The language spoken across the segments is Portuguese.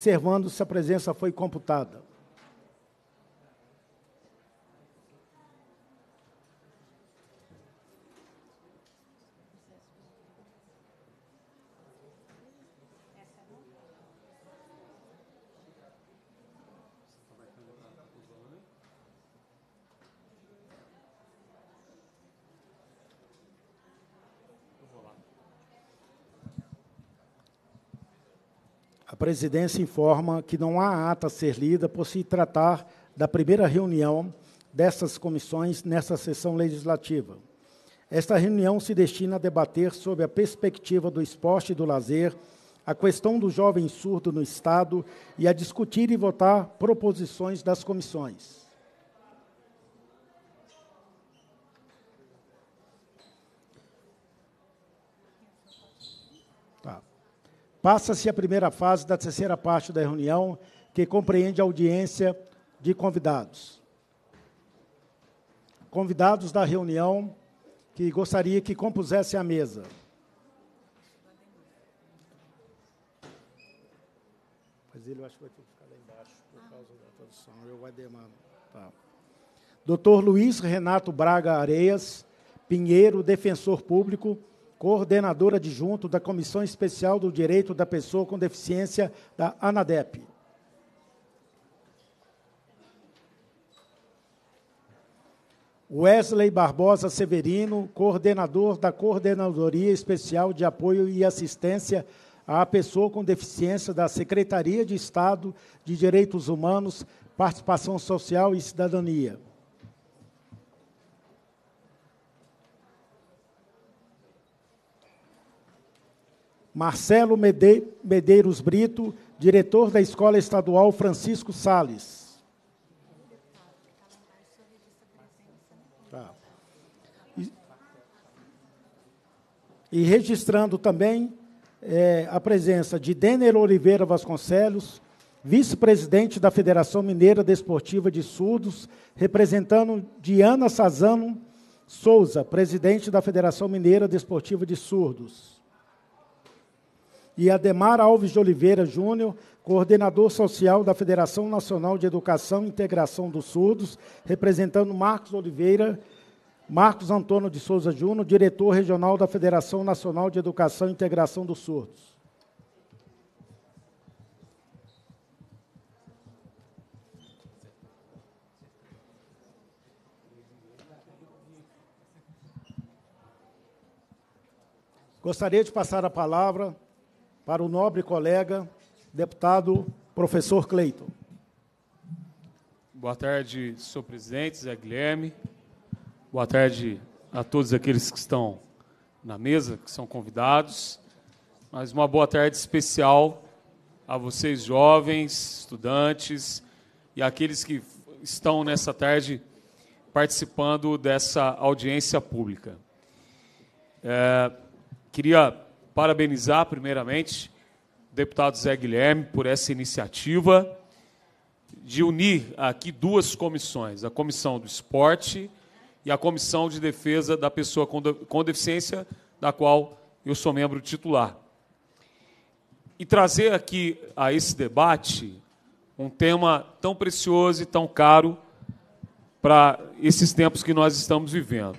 observando se a presença foi computada. presidência informa que não há ata a ser lida por se tratar da primeira reunião dessas comissões nesta sessão legislativa. Esta reunião se destina a debater sobre a perspectiva do esporte e do lazer, a questão do jovem surdo no Estado e a discutir e votar proposições das comissões. Passa-se a primeira fase da terceira parte da reunião, que compreende a audiência de convidados. Convidados da reunião que gostaria que compusessem a mesa. Mas ele acho que vai ter que ficar lá embaixo por causa da tradução. Eu Tá. Doutor Luiz Renato Braga Areias Pinheiro, defensor público, coordenadora adjunto da Comissão Especial do Direito da Pessoa com Deficiência da ANADEP. Wesley Barbosa Severino, coordenador da Coordenadoria Especial de Apoio e Assistência à Pessoa com Deficiência da Secretaria de Estado de Direitos Humanos, Participação Social e Cidadania. Marcelo Medeiros Brito, diretor da Escola Estadual Francisco Sales. Tá. E, e, registrando também é, a presença de Dener Oliveira Vasconcelos, vice-presidente da Federação Mineira Desportiva de Surdos, representando Diana Sazano Souza, presidente da Federação Mineira Desportiva de Surdos e Ademar Alves de Oliveira Júnior, coordenador social da Federação Nacional de Educação e Integração dos Surdos, representando Marcos Oliveira, Marcos Antônio de Souza Júnior, diretor regional da Federação Nacional de Educação e Integração dos Surdos. Gostaria de passar a palavra para o nobre colega, deputado professor Cleiton. Boa tarde, senhor presidente, Zé Guilherme. Boa tarde a todos aqueles que estão na mesa, que são convidados. Mas uma boa tarde especial a vocês jovens, estudantes e aqueles que estão nessa tarde participando dessa audiência pública. É, queria parabenizar, primeiramente, o deputado Zé Guilherme por essa iniciativa de unir aqui duas comissões, a Comissão do Esporte e a Comissão de Defesa da Pessoa com Deficiência, da qual eu sou membro titular. E trazer aqui a esse debate um tema tão precioso e tão caro para esses tempos que nós estamos vivendo.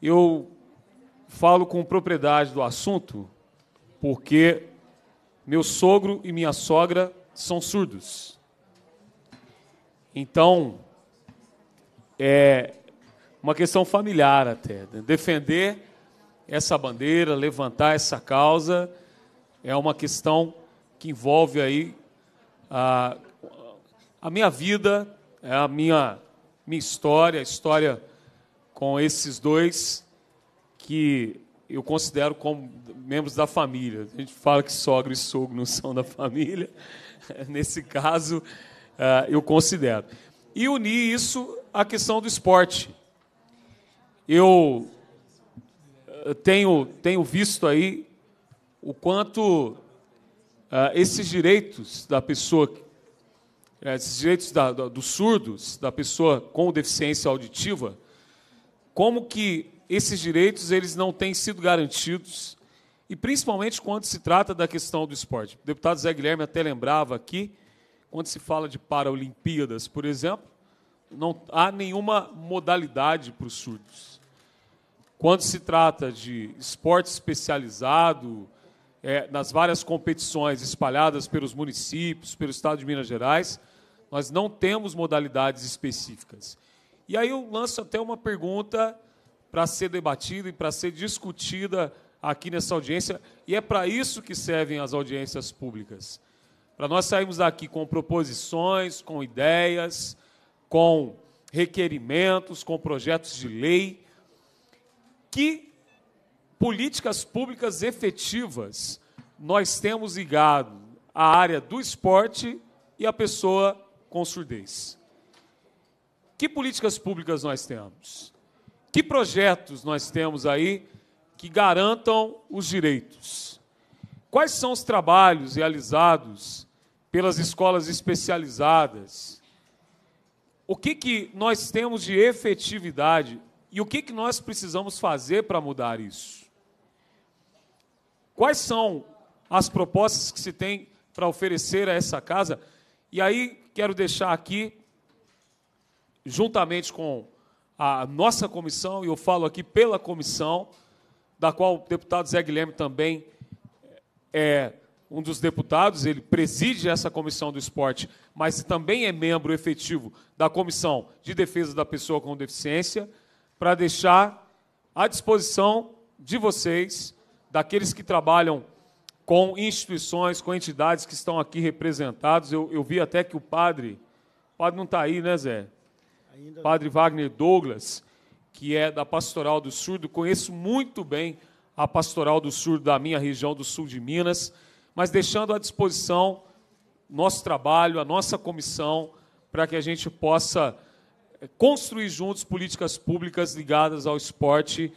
Eu falo com propriedade do assunto porque meu sogro e minha sogra são surdos. Então, é uma questão familiar até. Né? Defender essa bandeira, levantar essa causa, é uma questão que envolve aí a, a minha vida, é a minha, minha história, a história com esses dois que eu considero como membros da família. A gente fala que sogra e sogro não são da família. Nesse caso, ah, eu considero. E unir isso à questão do esporte. Eu ah, tenho, tenho visto aí o quanto ah, esses direitos da pessoa, eh, esses direitos da, dos surdos, da pessoa com deficiência auditiva, como que esses direitos eles não têm sido garantidos, e principalmente quando se trata da questão do esporte. O deputado Zé Guilherme até lembrava aqui, quando se fala de Paralimpíadas, por exemplo, não há nenhuma modalidade para os surdos. Quando se trata de esporte especializado, é, nas várias competições espalhadas pelos municípios, pelo estado de Minas Gerais, nós não temos modalidades específicas. E aí eu lanço até uma pergunta para ser debatida e para ser discutida aqui nessa audiência, e é para isso que servem as audiências públicas. Para nós sairmos daqui com proposições, com ideias, com requerimentos, com projetos de lei, que políticas públicas efetivas nós temos ligado à área do esporte e à pessoa com surdez. Que políticas públicas nós temos? que projetos nós temos aí que garantam os direitos? Quais são os trabalhos realizados pelas escolas especializadas? O que, que nós temos de efetividade e o que, que nós precisamos fazer para mudar isso? Quais são as propostas que se tem para oferecer a essa casa? E aí quero deixar aqui, juntamente com a nossa comissão, e eu falo aqui pela comissão, da qual o deputado Zé Guilherme também é um dos deputados, ele preside essa comissão do esporte, mas também é membro efetivo da Comissão de Defesa da Pessoa com Deficiência, para deixar à disposição de vocês, daqueles que trabalham com instituições, com entidades que estão aqui representados. Eu, eu vi até que o padre. O padre não está aí, né, Zé? Padre Wagner Douglas, que é da Pastoral do Surdo. Conheço muito bem a Pastoral do Surdo da minha região do sul de Minas, mas deixando à disposição nosso trabalho, a nossa comissão, para que a gente possa eh, construir juntos políticas públicas ligadas ao esporte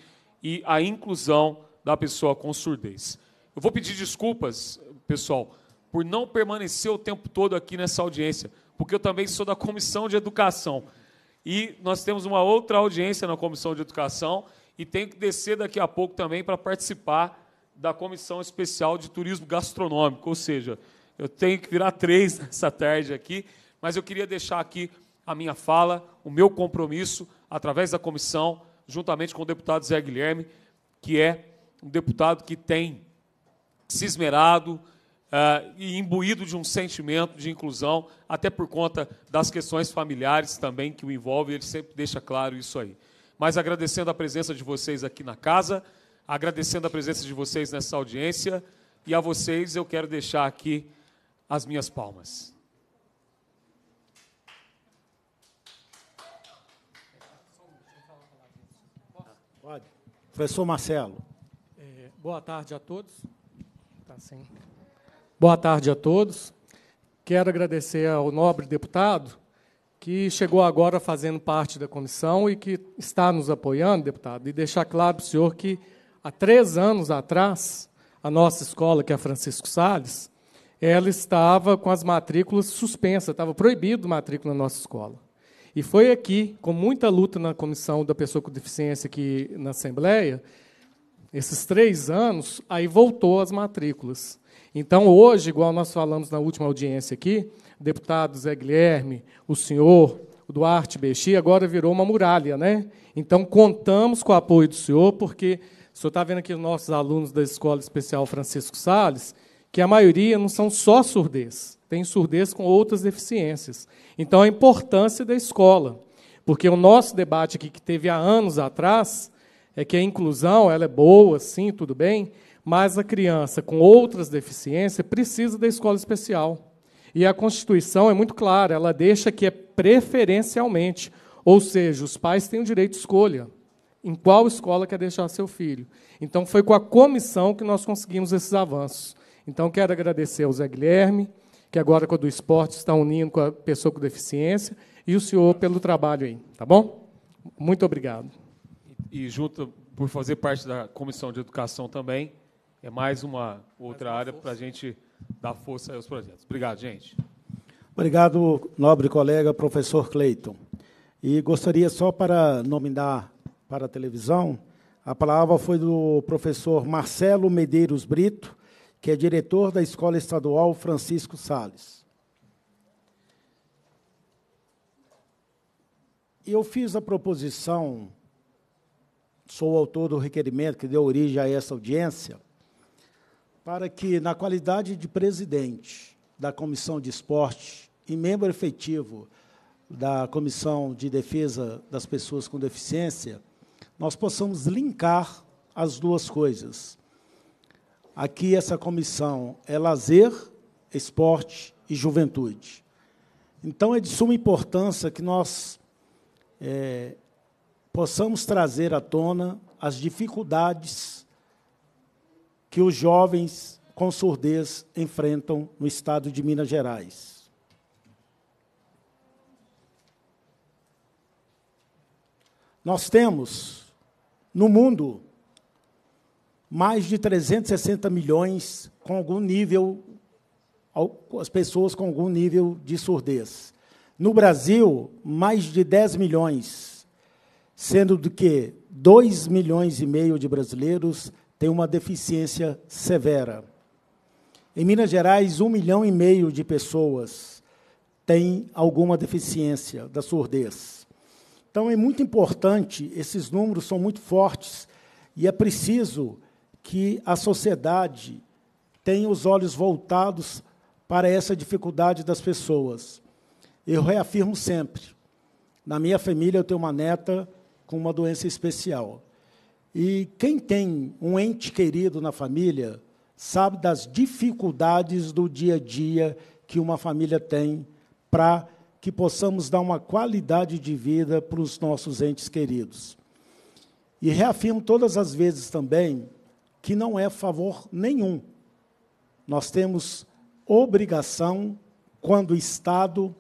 e à inclusão da pessoa com surdez. Eu vou pedir desculpas, pessoal, por não permanecer o tempo todo aqui nessa audiência, porque eu também sou da Comissão de Educação. E nós temos uma outra audiência na Comissão de Educação e tem que descer daqui a pouco também para participar da Comissão Especial de Turismo Gastronômico. Ou seja, eu tenho que virar três nessa tarde aqui, mas eu queria deixar aqui a minha fala, o meu compromisso, através da comissão, juntamente com o deputado Zé Guilherme, que é um deputado que tem se esmerado, ah, e imbuído de um sentimento de inclusão, até por conta das questões familiares também que o envolve, ele sempre deixa claro isso aí. Mas agradecendo a presença de vocês aqui na casa, agradecendo a presença de vocês nessa audiência, e a vocês eu quero deixar aqui as minhas palmas. Pode. Professor Marcelo. É, boa tarde a todos. Tá sim. Boa tarde a todos. Quero agradecer ao nobre deputado que chegou agora fazendo parte da comissão e que está nos apoiando, deputado, e deixar claro para o senhor que há três anos atrás, a nossa escola, que é a Francisco Sales, ela estava com as matrículas suspensas, estava proibido matrícula na nossa escola. E foi aqui, com muita luta na comissão da pessoa com deficiência aqui na Assembleia, esses três anos, aí voltou as matrículas. Então, hoje, igual nós falamos na última audiência aqui, o deputado Zé Guilherme, o senhor, o Duarte Bexi, agora virou uma muralha, né? Então, contamos com o apoio do senhor, porque o senhor está vendo aqui os nossos alunos da Escola Especial Francisco Sales, que a maioria não são só surdez, tem surdez com outras deficiências. Então, a importância da escola, porque o nosso debate aqui, que teve há anos atrás, é que a inclusão ela é boa, sim, tudo bem, mas a criança com outras deficiências precisa da escola especial. E a Constituição é muito clara, ela deixa que é preferencialmente, ou seja, os pais têm o direito de escolha em qual escola quer deixar seu filho. Então foi com a comissão que nós conseguimos esses avanços. Então quero agradecer ao Zé Guilherme, que agora com a do esporte está unindo com a pessoa com deficiência, e o senhor pelo trabalho aí, tá bom? Muito obrigado. E junto por fazer parte da comissão de educação também, é mais uma outra mais uma área para a gente dar força aos projetos. Obrigado, gente. Obrigado, nobre colega professor Cleiton. E gostaria só para nominar para a televisão, a palavra foi do professor Marcelo Medeiros Brito, que é diretor da Escola Estadual Francisco Sales. Eu fiz a proposição, sou autor do requerimento que deu origem a essa audiência, para que, na qualidade de presidente da Comissão de Esporte e membro efetivo da Comissão de Defesa das Pessoas com Deficiência, nós possamos linkar as duas coisas. Aqui essa comissão é lazer, esporte e juventude. Então é de suma importância que nós é, possamos trazer à tona as dificuldades que os jovens com surdez enfrentam no estado de Minas Gerais. Nós temos no mundo mais de 360 milhões com algum nível as pessoas com algum nível de surdez. No Brasil, mais de 10 milhões, sendo do que 2 milhões e meio de brasileiros tem uma deficiência severa. Em Minas Gerais, um milhão e meio de pessoas têm alguma deficiência da surdez. Então, é muito importante, esses números são muito fortes, e é preciso que a sociedade tenha os olhos voltados para essa dificuldade das pessoas. Eu reafirmo sempre: na minha família, eu tenho uma neta com uma doença especial. E quem tem um ente querido na família sabe das dificuldades do dia a dia que uma família tem para que possamos dar uma qualidade de vida para os nossos entes queridos. E reafirmo todas as vezes também que não é favor nenhum. Nós temos obrigação, quando Estado,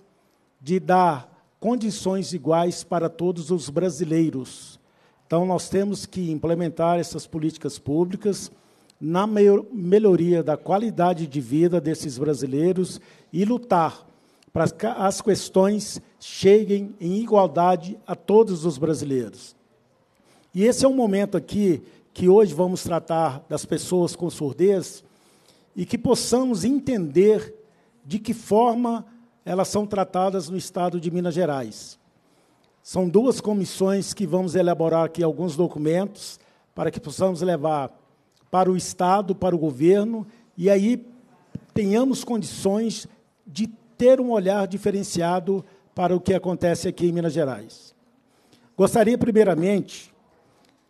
de dar condições iguais para todos os brasileiros, então, nós temos que implementar essas políticas públicas na melhoria da qualidade de vida desses brasileiros e lutar para que as questões cheguem em igualdade a todos os brasileiros. E esse é um momento aqui que hoje vamos tratar das pessoas com surdez e que possamos entender de que forma elas são tratadas no estado de Minas Gerais. São duas comissões que vamos elaborar aqui alguns documentos para que possamos levar para o Estado, para o governo, e aí tenhamos condições de ter um olhar diferenciado para o que acontece aqui em Minas Gerais. Gostaria, primeiramente,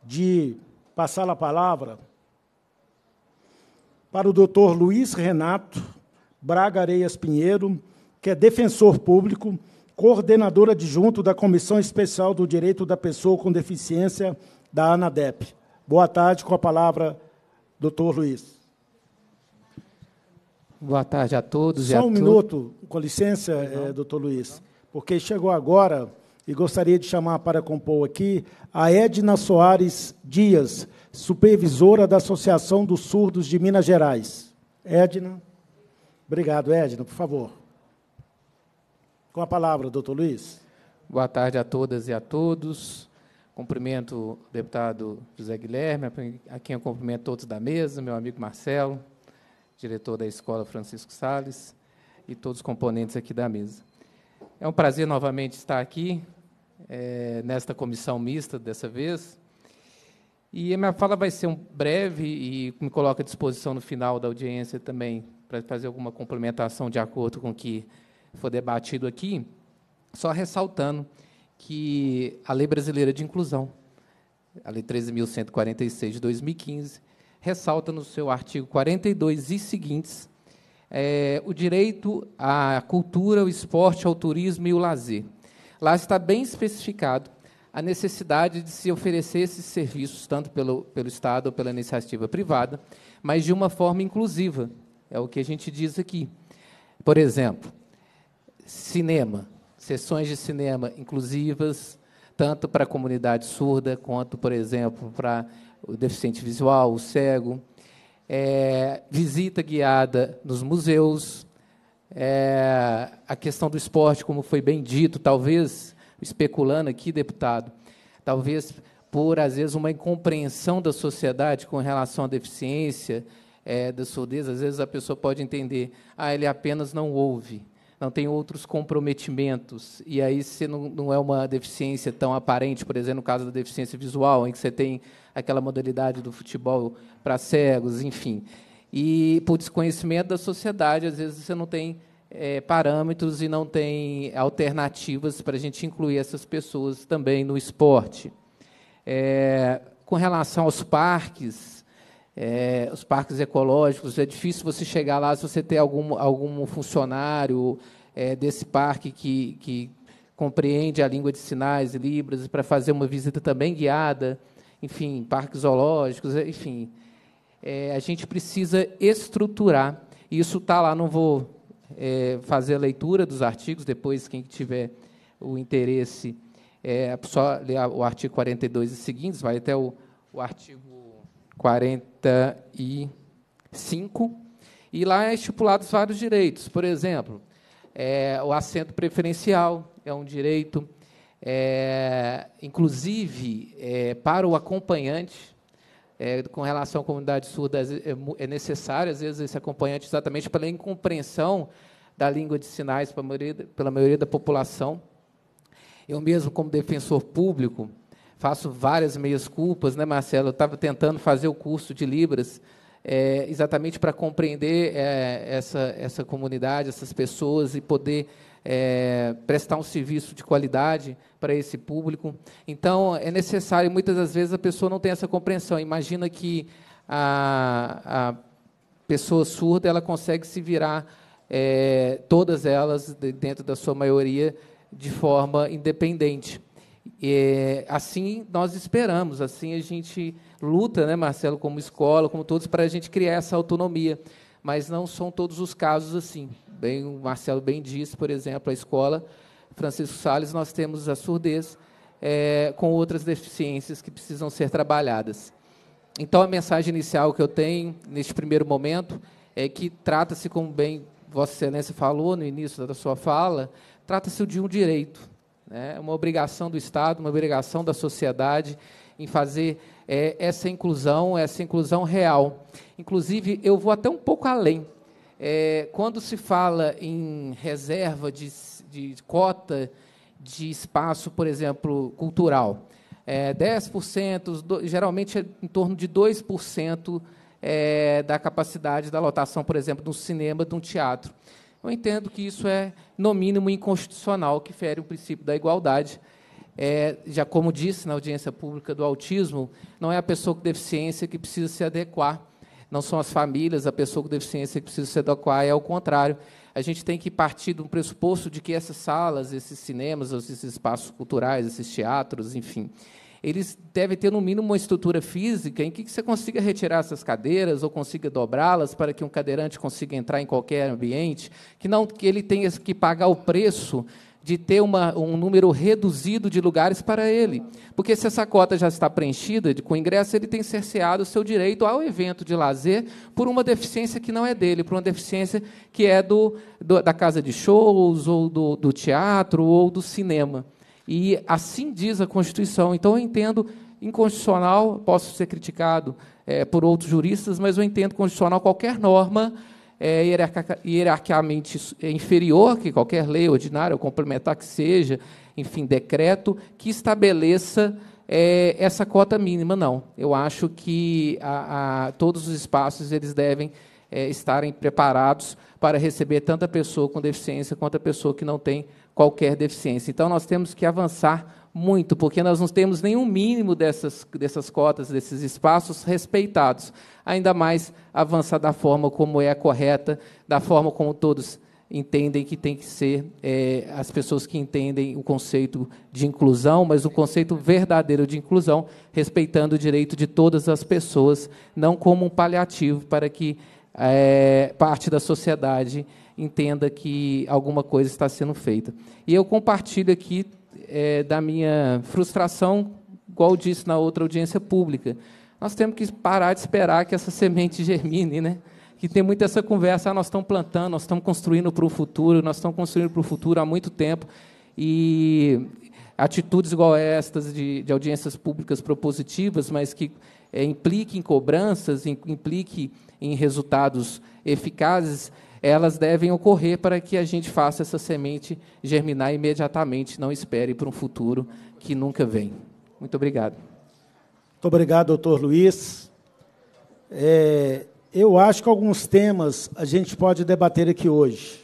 de passar a palavra para o doutor Luiz Renato Braga Areias Pinheiro, que é defensor público coordenadora adjunto da Comissão Especial do Direito da Pessoa com Deficiência da ANADEP. Boa tarde, com a palavra, doutor Luiz. Boa tarde a todos. Só um minuto, com licença, é, doutor Luiz, porque chegou agora e gostaria de chamar para compor aqui a Edna Soares Dias, supervisora da Associação dos Surdos de Minas Gerais. Edna. Obrigado, Edna, por favor. Com a palavra, doutor Luiz. Boa tarde a todas e a todos. Cumprimento o deputado José Guilherme, a quem eu cumprimento todos da mesa, meu amigo Marcelo, diretor da escola Francisco Sales e todos os componentes aqui da mesa. É um prazer novamente estar aqui, é, nesta comissão mista dessa vez. E a minha fala vai ser um breve e me coloca à disposição no final da audiência também para fazer alguma complementação de acordo com o que foi debatido aqui, só ressaltando que a Lei Brasileira de Inclusão, a Lei 13.146 de 2015, ressalta no seu artigo 42 e seguintes é, o direito à cultura, ao esporte, ao turismo e ao lazer. Lá está bem especificado a necessidade de se oferecer esses serviços, tanto pelo, pelo Estado ou pela iniciativa privada, mas de uma forma inclusiva, é o que a gente diz aqui. Por exemplo, cinema, sessões de cinema inclusivas, tanto para a comunidade surda quanto, por exemplo, para o deficiente visual, o cego. É, visita guiada nos museus, é, a questão do esporte, como foi bem dito, talvez, especulando aqui, deputado, talvez por, às vezes, uma incompreensão da sociedade com relação à deficiência, é, da surdez, às vezes a pessoa pode entender, ah, ele apenas não ouve não tem outros comprometimentos. E aí, se não, não é uma deficiência tão aparente, por exemplo, no caso da deficiência visual, em que você tem aquela modalidade do futebol para cegos, enfim. E por desconhecimento da sociedade, às vezes você não tem é, parâmetros e não tem alternativas para a gente incluir essas pessoas também no esporte. É, com relação aos parques, é, os parques ecológicos, é difícil você chegar lá se você tem algum, algum funcionário é, desse parque que, que compreende a língua de sinais e libras, para fazer uma visita também guiada, enfim, parques zoológicos, é, enfim. É, a gente precisa estruturar. Isso está lá, não vou é, fazer a leitura dos artigos, depois, quem tiver o interesse, é só ler o artigo 42 e seguintes, vai até o, o artigo 45. E lá é estipulados vários direitos. Por exemplo, é, o assento preferencial é um direito, é, inclusive é, para o acompanhante. É, com relação à comunidade surda, é, é necessário, às vezes, esse acompanhante, exatamente pela incompreensão da língua de sinais pela maioria, pela maioria da população. Eu mesmo, como defensor público, faço várias meias culpas, né, Marcelo? Eu estava tentando fazer o curso de Libras é, exatamente para compreender é, essa, essa comunidade, essas pessoas e poder é, prestar um serviço de qualidade para esse público. Então, é necessário, muitas das vezes, a pessoa não tem essa compreensão. Imagina que a, a pessoa surda ela consegue se virar, é, todas elas, dentro da sua maioria, de forma independente. E, assim nós esperamos, assim a gente luta, né, Marcelo, como escola, como todos, para a gente criar essa autonomia. Mas não são todos os casos assim. Bem, o Marcelo bem disse, por exemplo, a escola Francisco Sales, nós temos a surdez é, com outras deficiências que precisam ser trabalhadas. Então, a mensagem inicial que eu tenho neste primeiro momento é que trata-se, como bem Vossa Excelência falou no início da sua fala, trata-se de um direito, né? uma obrigação do Estado, uma obrigação da sociedade em fazer é, essa inclusão, essa inclusão real. Inclusive, eu vou até um pouco além. É, quando se fala em reserva de, de cota de espaço, por exemplo, cultural, é, 10%, do, geralmente é em torno de 2% é, da capacidade da lotação, por exemplo, de um cinema, de um teatro. Eu entendo que isso é, no mínimo, inconstitucional, que fere o princípio da igualdade é, já como disse na audiência pública do autismo, não é a pessoa com deficiência que precisa se adequar, não são as famílias, a pessoa com deficiência que precisa se adequar, é ao contrário. A gente tem que partir de um pressuposto de que essas salas, esses cinemas, esses espaços culturais, esses teatros, enfim, eles devem ter, no mínimo, uma estrutura física em que você consiga retirar essas cadeiras ou consiga dobrá-las para que um cadeirante consiga entrar em qualquer ambiente, que não que ele tenha que pagar o preço de ter uma, um número reduzido de lugares para ele. Porque se essa cota já está preenchida de, com ingresso, ele tem cerceado o seu direito ao evento de lazer por uma deficiência que não é dele, por uma deficiência que é do, do da casa de shows, ou do, do teatro, ou do cinema. E assim diz a Constituição. Então eu entendo inconstitucional, posso ser criticado é, por outros juristas, mas eu entendo constitucional qualquer norma é, hierarquicamente é, inferior que qualquer lei ordinária ou complementar que seja, enfim, decreto, que estabeleça é, essa cota mínima, não. Eu acho que a, a, todos os espaços eles devem é, estarem preparados para receber tanto a pessoa com deficiência quanto a pessoa que não tem qualquer deficiência. Então, nós temos que avançar muito, porque nós não temos nenhum mínimo dessas, dessas cotas, desses espaços respeitados ainda mais avançar da forma como é a correta, da forma como todos entendem que tem que ser é, as pessoas que entendem o conceito de inclusão, mas o conceito verdadeiro de inclusão, respeitando o direito de todas as pessoas, não como um paliativo para que é, parte da sociedade entenda que alguma coisa está sendo feita. E eu compartilho aqui é, da minha frustração, igual disse na outra audiência pública, nós temos que parar de esperar que essa semente germine, né? Que tem muito essa conversa, ah, nós estamos plantando, nós estamos construindo para o futuro, nós estamos construindo para o futuro há muito tempo. E atitudes igual estas de, de audiências públicas propositivas, mas que é, impliquem cobranças, impliquem em resultados eficazes, elas devem ocorrer para que a gente faça essa semente germinar imediatamente, não espere para um futuro que nunca vem. Muito obrigado. Muito obrigado, doutor Luiz. É, eu acho que alguns temas a gente pode debater aqui hoje.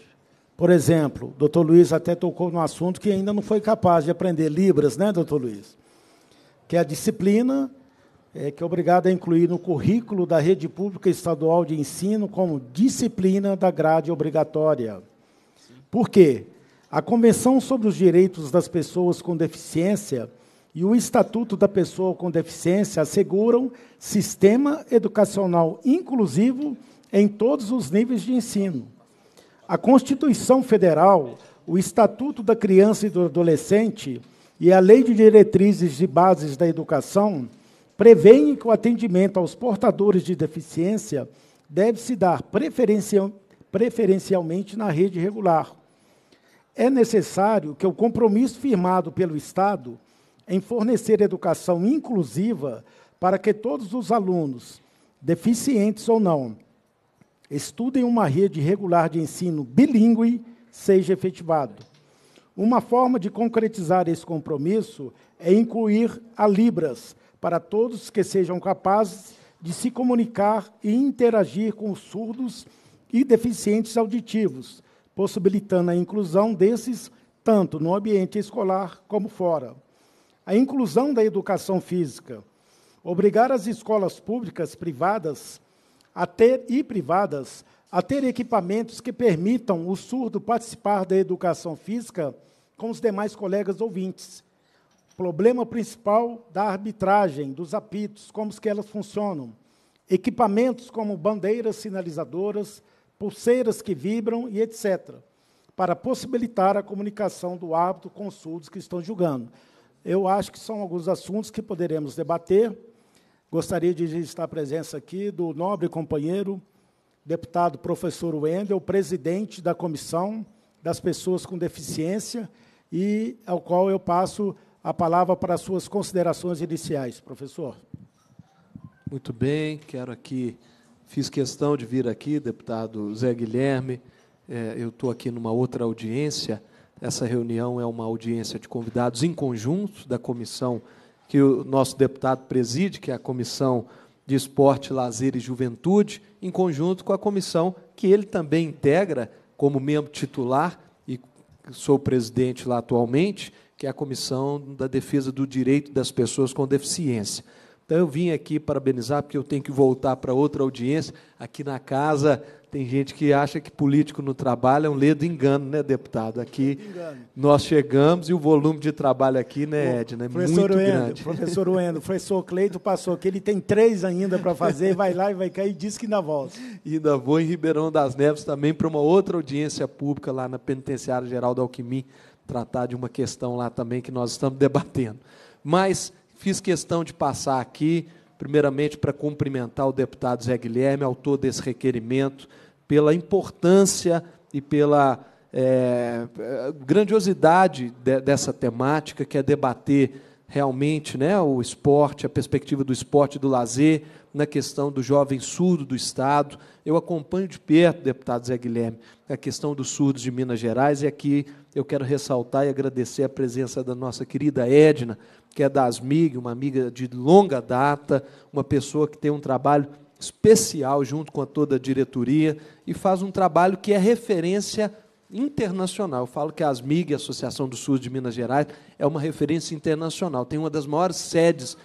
Por exemplo, o doutor Luiz até tocou no assunto que ainda não foi capaz de aprender, Libras, né, doutor Luiz? Que é a disciplina, é, que é obrigada a incluir no currículo da rede pública estadual de ensino como disciplina da grade obrigatória. Por quê? A Convenção sobre os Direitos das Pessoas com Deficiência e o Estatuto da Pessoa com Deficiência asseguram sistema educacional inclusivo em todos os níveis de ensino. A Constituição Federal, o Estatuto da Criança e do Adolescente e a Lei de Diretrizes e Bases da Educação prevêem que o atendimento aos portadores de deficiência deve se dar preferencial, preferencialmente na rede regular. É necessário que o compromisso firmado pelo Estado em fornecer educação inclusiva para que todos os alunos, deficientes ou não, estudem uma rede regular de ensino bilíngue seja efetivado. Uma forma de concretizar esse compromisso é incluir a Libras para todos que sejam capazes de se comunicar e interagir com os surdos e deficientes auditivos, possibilitando a inclusão desses tanto no ambiente escolar como fora. A inclusão da educação física. Obrigar as escolas públicas privadas a ter e privadas a ter equipamentos que permitam o surdo participar da educação física com os demais colegas ouvintes. Problema principal da arbitragem, dos apitos, como que elas funcionam. Equipamentos como bandeiras sinalizadoras, pulseiras que vibram e etc., para possibilitar a comunicação do árbitro com os surdos que estão julgando. Eu acho que são alguns assuntos que poderemos debater. Gostaria de registrar a presença aqui do nobre companheiro, deputado professor Wendel, presidente da Comissão das Pessoas com Deficiência, e ao qual eu passo a palavra para as suas considerações iniciais. Professor. Muito bem, quero aqui, fiz questão de vir aqui, deputado Zé Guilherme, é, eu estou aqui numa outra audiência, essa reunião é uma audiência de convidados em conjunto da comissão que o nosso deputado preside, que é a Comissão de Esporte, Lazer e Juventude, em conjunto com a comissão que ele também integra como membro titular e sou presidente lá atualmente, que é a Comissão da Defesa do Direito das Pessoas com Deficiência. Então eu vim aqui parabenizar porque eu tenho que voltar para outra audiência aqui na casa tem gente que acha que político no trabalho é um ledo engano, né, deputado? Aqui nós chegamos e o volume de trabalho aqui, né, Edna, é professor muito grande. Professor Wendo, professor Cleito passou aqui, ele tem três ainda para fazer, vai lá e vai cair e diz que ainda volta. ainda vou em Ribeirão das Neves também para uma outra audiência pública lá na Penitenciária Geral do Alquimim, tratar de uma questão lá também que nós estamos debatendo. Mas fiz questão de passar aqui, primeiramente para cumprimentar o deputado Zé Guilherme, autor desse requerimento, pela importância e pela é, grandiosidade de, dessa temática, que é debater realmente né, o esporte, a perspectiva do esporte e do lazer na questão do jovem surdo do Estado. Eu acompanho de perto, deputado Zé Guilherme, a questão dos surdos de Minas Gerais, e aqui eu quero ressaltar e agradecer a presença da nossa querida Edna, que é da ASMIG, uma amiga de longa data, uma pessoa que tem um trabalho especial junto com a toda a diretoria e faz um trabalho que é referência internacional. Eu falo que a ASMIG, a Associação do SUS de Minas Gerais, é uma referência internacional. Tem uma das maiores sedes,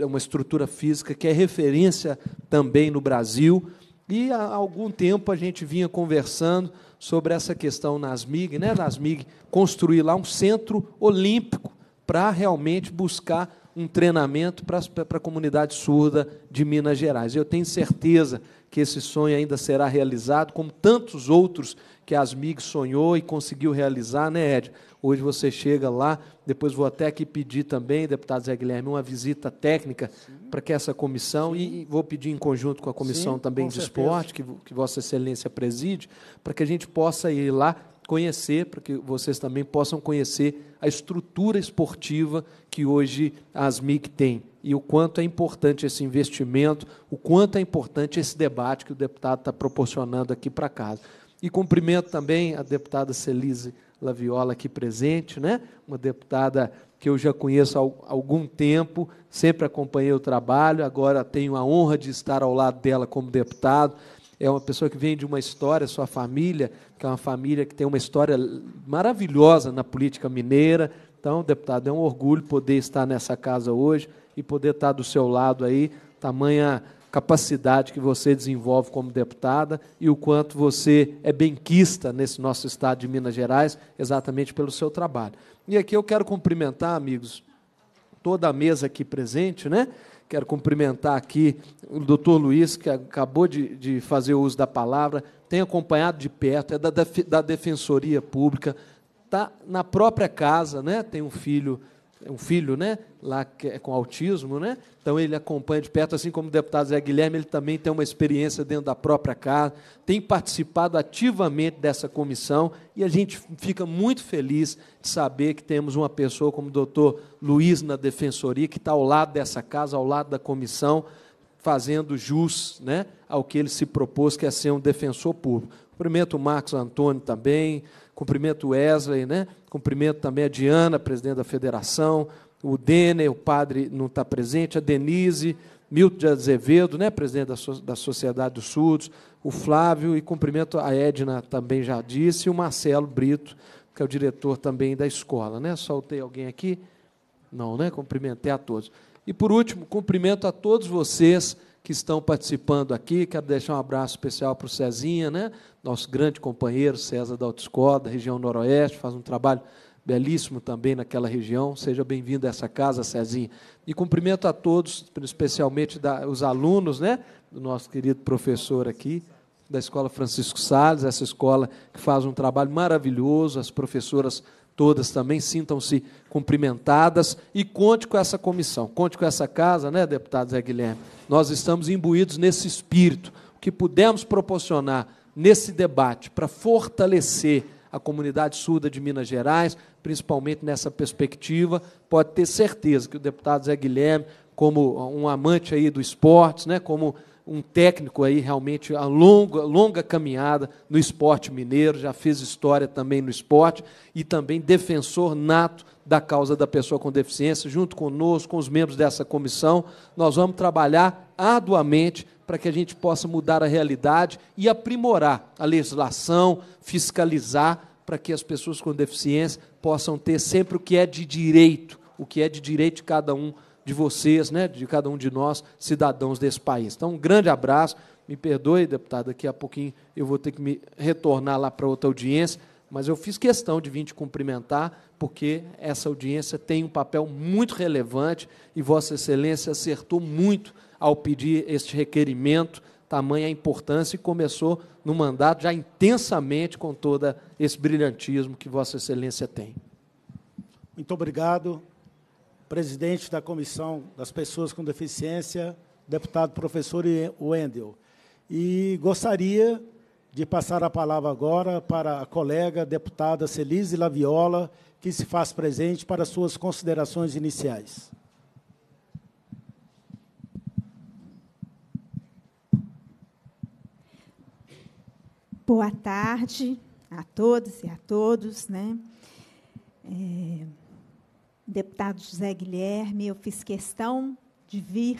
uma estrutura física que é referência também no Brasil. E há algum tempo a gente vinha conversando sobre essa questão na ASMIG, né? Na ASMIG construir lá um centro olímpico para realmente buscar um treinamento para a comunidade surda de Minas Gerais. Eu tenho certeza que esse sonho ainda será realizado, como tantos outros que a Asmig sonhou e conseguiu realizar, né, Ed? Hoje você chega lá, depois vou até aqui pedir também, deputado Zé Guilherme, uma visita técnica para que essa comissão, Sim. e vou pedir em conjunto com a comissão Sim, também de certeza. esporte, que, que Vossa Excelência preside, para que a gente possa ir lá conhecer, para que vocês também possam conhecer a estrutura esportiva que hoje a ASMIC tem e o quanto é importante esse investimento, o quanto é importante esse debate que o deputado está proporcionando aqui para casa. E cumprimento também a deputada Celise Laviola aqui presente, né? uma deputada que eu já conheço há algum tempo, sempre acompanhei o trabalho, agora tenho a honra de estar ao lado dela como deputado é uma pessoa que vem de uma história, sua família, que é uma família que tem uma história maravilhosa na política mineira. Então, deputado, é um orgulho poder estar nessa casa hoje e poder estar do seu lado aí, tamanha capacidade que você desenvolve como deputada e o quanto você é benquista nesse nosso estado de Minas Gerais, exatamente pelo seu trabalho. E aqui eu quero cumprimentar, amigos, toda a mesa aqui presente, né? Quero cumprimentar aqui o doutor Luiz, que acabou de, de fazer uso da palavra, tem acompanhado de perto, é da, da, Defensoria Pública, está na própria casa, né? tem um filho é um filho, né, lá que é com autismo, né? Então ele acompanha de perto, assim como o deputado Zé Guilherme, ele também tem uma experiência dentro da própria casa, tem participado ativamente dessa comissão e a gente fica muito feliz de saber que temos uma pessoa como o doutor Luiz na defensoria que está ao lado dessa casa, ao lado da comissão, fazendo jus, né, ao que ele se propôs que é ser um defensor público. Cumprimento o Marcos Antônio também, Cumprimento o Wesley, né? cumprimento também a Diana, presidente da federação, o Denner, o padre não está presente, a Denise, Milton de Azevedo, né? presidente da, so da Sociedade dos Surdos, o Flávio, e cumprimento a Edna, também já disse, e o Marcelo Brito, que é o diretor também da escola. Né? Soltei alguém aqui? Não, né? Cumprimentei a todos. E, por último, cumprimento a todos vocês que estão participando aqui. Quero deixar um abraço especial para o Cezinha, né? nosso grande companheiro César da Autoescola, da região Noroeste, faz um trabalho belíssimo também naquela região. Seja bem-vindo a essa casa, Cezinha. E cumprimento a todos, especialmente da, os alunos, né? do nosso querido professor aqui, da Escola Francisco Sales, essa escola que faz um trabalho maravilhoso, as professoras todas também sintam-se cumprimentadas e conte com essa comissão, conte com essa casa, né, deputado Zé Guilherme? Nós estamos imbuídos nesse espírito. O que pudemos proporcionar nesse debate para fortalecer a comunidade surda de Minas Gerais, principalmente nessa perspectiva, pode ter certeza que o deputado Zé Guilherme, como um amante aí do esporte né, como um técnico aí realmente a longa, longa caminhada no esporte mineiro, já fez história também no esporte e também defensor nato da causa da pessoa com deficiência, junto conosco, com os membros dessa comissão. Nós vamos trabalhar arduamente para que a gente possa mudar a realidade e aprimorar a legislação, fiscalizar, para que as pessoas com deficiência possam ter sempre o que é de direito, o que é de direito de cada um de vocês, né, de cada um de nós, cidadãos desse país. Então, um grande abraço. Me perdoe, deputado, daqui a pouquinho eu vou ter que me retornar lá para outra audiência mas eu fiz questão de vir te cumprimentar, porque essa audiência tem um papel muito relevante e Vossa Excelência acertou muito ao pedir este requerimento, tamanha a importância, e começou no mandato já intensamente com todo esse brilhantismo que Vossa Excelência tem. Muito obrigado, presidente da Comissão das Pessoas com Deficiência, deputado professor Wendel. E gostaria de passar a palavra agora para a colega deputada Celise Laviola, que se faz presente para suas considerações iniciais. Boa tarde a todas e a todos. Né? É, deputado José Guilherme, eu fiz questão de vir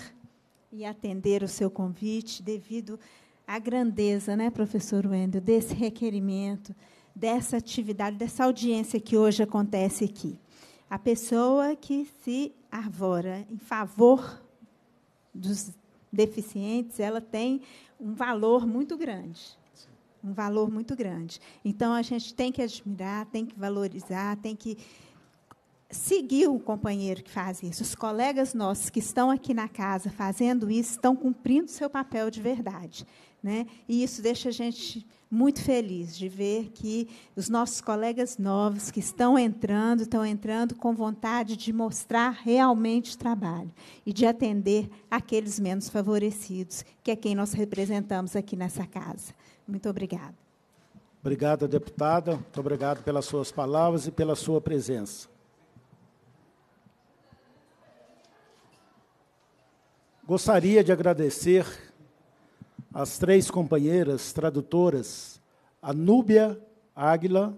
e atender o seu convite devido a a grandeza, né, professor Wendel, desse requerimento, dessa atividade, dessa audiência que hoje acontece aqui. A pessoa que se arvora em favor dos deficientes, ela tem um valor muito grande. Um valor muito grande. Então, a gente tem que admirar, tem que valorizar, tem que seguir o companheiro que faz isso. Os colegas nossos que estão aqui na casa fazendo isso estão cumprindo seu papel de verdade. Né? E isso deixa a gente muito feliz de ver que os nossos colegas novos que estão entrando, estão entrando com vontade de mostrar realmente trabalho e de atender aqueles menos favorecidos, que é quem nós representamos aqui nessa casa. Muito obrigada. Obrigada, deputada. Muito obrigado pelas suas palavras e pela sua presença. Gostaria de agradecer as três companheiras tradutoras, a Núbia Águila,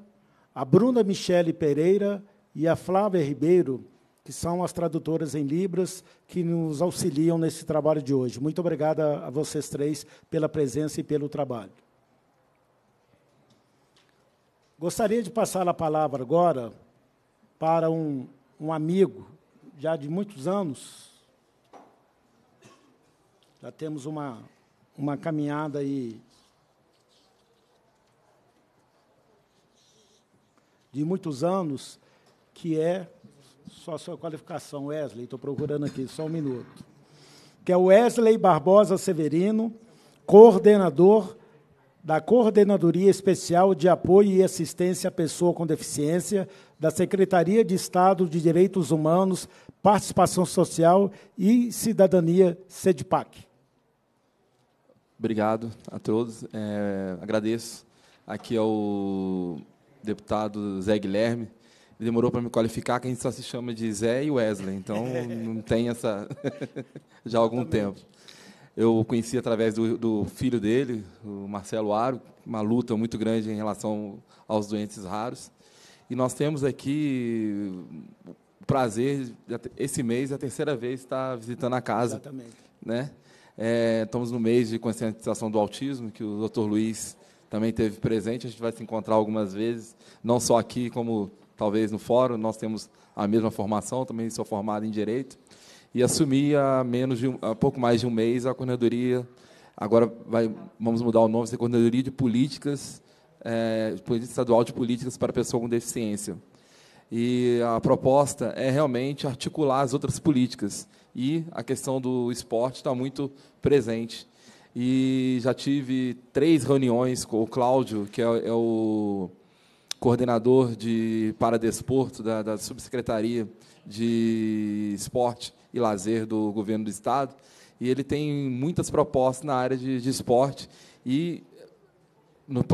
a Bruna Michele Pereira e a Flávia Ribeiro, que são as tradutoras em Libras que nos auxiliam nesse trabalho de hoje. Muito obrigada a vocês três pela presença e pelo trabalho. Gostaria de passar a palavra agora para um, um amigo, já de muitos anos. Já temos uma, uma caminhada aí de muitos anos, que é só a sua qualificação, Wesley, estou procurando aqui, só um minuto. Que é o Wesley Barbosa Severino, coordenador da Coordenadoria Especial de Apoio e Assistência à Pessoa com Deficiência, da Secretaria de Estado de Direitos Humanos, Participação Social e Cidadania, SEDPAC. Obrigado a todos. É, agradeço aqui ao deputado Zé Guilherme. Ele demorou para me qualificar, que a gente só se chama de Zé e Wesley, então não tem essa. já há algum tempo. Eu conheci através do, do, filho dele, o Marcelo Aro, uma luta muito grande em relação aos doentes raros. E nós temos aqui o prazer, esse mês, é a terceira vez, estar visitando a casa. Exatamente. Né? É, estamos no mês de conscientização do autismo, que o Dr. Luiz também teve presente. A gente vai se encontrar algumas vezes, não só aqui, como talvez no fórum. Nós temos a mesma formação, também sou formado em Direito. E assumi há, menos de um, há pouco mais de um mês a coordenadoria. Agora vai, vamos mudar o nome, ser Coordenadoria de Políticas, é, Política Estadual de Políticas para Pessoa com Deficiência. E a proposta é realmente articular as outras políticas e a questão do esporte está muito presente. E já tive três reuniões com o Cláudio, que é, é o coordenador de Paradesporto da, da Subsecretaria de Esporte e Lazer do Governo do Estado, e ele tem muitas propostas na área de, de esporte e no,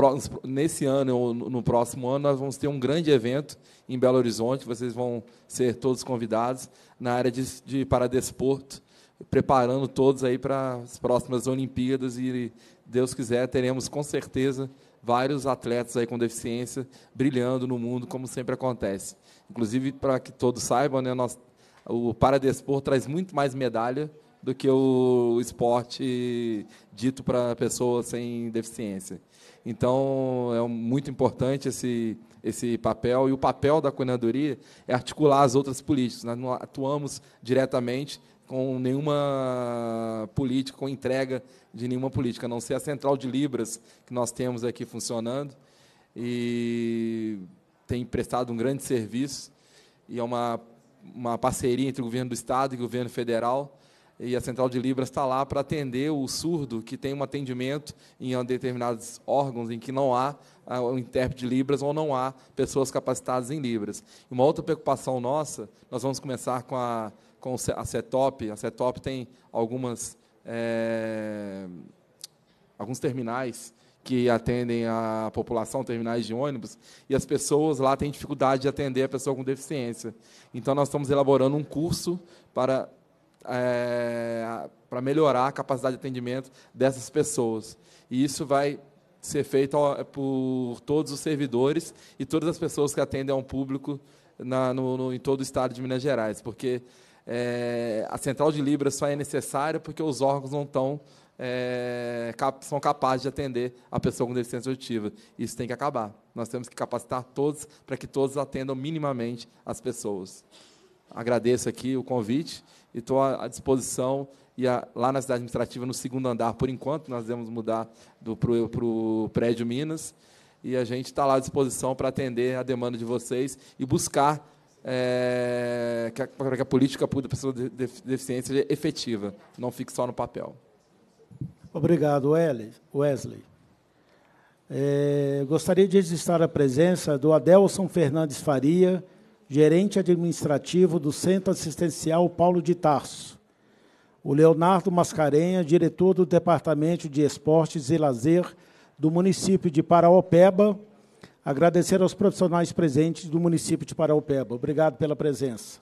nesse ano ou no próximo ano, nós vamos ter um grande evento em Belo Horizonte. Vocês vão ser todos convidados na área de, de paradesporto, preparando todos aí para as próximas Olimpíadas. E, Deus quiser, teremos com certeza vários atletas aí com deficiência brilhando no mundo, como sempre acontece. Inclusive, para que todos saibam, né, nós, o paradesporto traz muito mais medalha do que o esporte dito para pessoas sem deficiência. Então, é muito importante esse, esse papel. E o papel da coordenadoria é articular as outras políticas. Nós né? não atuamos diretamente com nenhuma política, com entrega de nenhuma política, a não ser a central de Libras que nós temos aqui funcionando. E tem prestado um grande serviço. E é uma, uma parceria entre o governo do Estado e o governo federal e a Central de Libras está lá para atender o surdo que tem um atendimento em determinados órgãos em que não há o ah, intérprete de Libras ou não há pessoas capacitadas em Libras. Uma outra preocupação nossa, nós vamos começar com a, com a CETOP. A CETOP tem algumas, é, alguns terminais que atendem a população, terminais de ônibus, e as pessoas lá têm dificuldade de atender a pessoa com deficiência. Então, nós estamos elaborando um curso para é, eh, para melhorar a capacidade de atendimento dessas pessoas. E isso vai ser feito por todos os servidores e todas as pessoas que atendem ao público na, no, no, em todo o estado de Minas Gerais, porque é, a central de Libras só é necessária porque os órgãos não estão é, eh, cap são capazes de atender a pessoa com deficiência auditiva. Isso tem que acabar. Nós temos que capacitar todos para que todos atendam minimamente as pessoas. Agradeço aqui o convite estou à disposição. E a, lá na cidade administrativa, no segundo andar, por enquanto, nós devemos mudar para o prédio Minas. E a gente está lá à disposição para atender a demanda de vocês e buscar é, que, a, que a política pública para pessoa de deficiência seja efetiva, não fique só no papel. Obrigado, Wesley. É, gostaria de registrar a presença do Adelson Fernandes Faria, gerente administrativo do Centro Assistencial Paulo de Tarso. O Leonardo Mascarenha, diretor do Departamento de Esportes e Lazer do município de Paraopeba. Agradecer aos profissionais presentes do município de Paraopeba. Obrigado pela presença.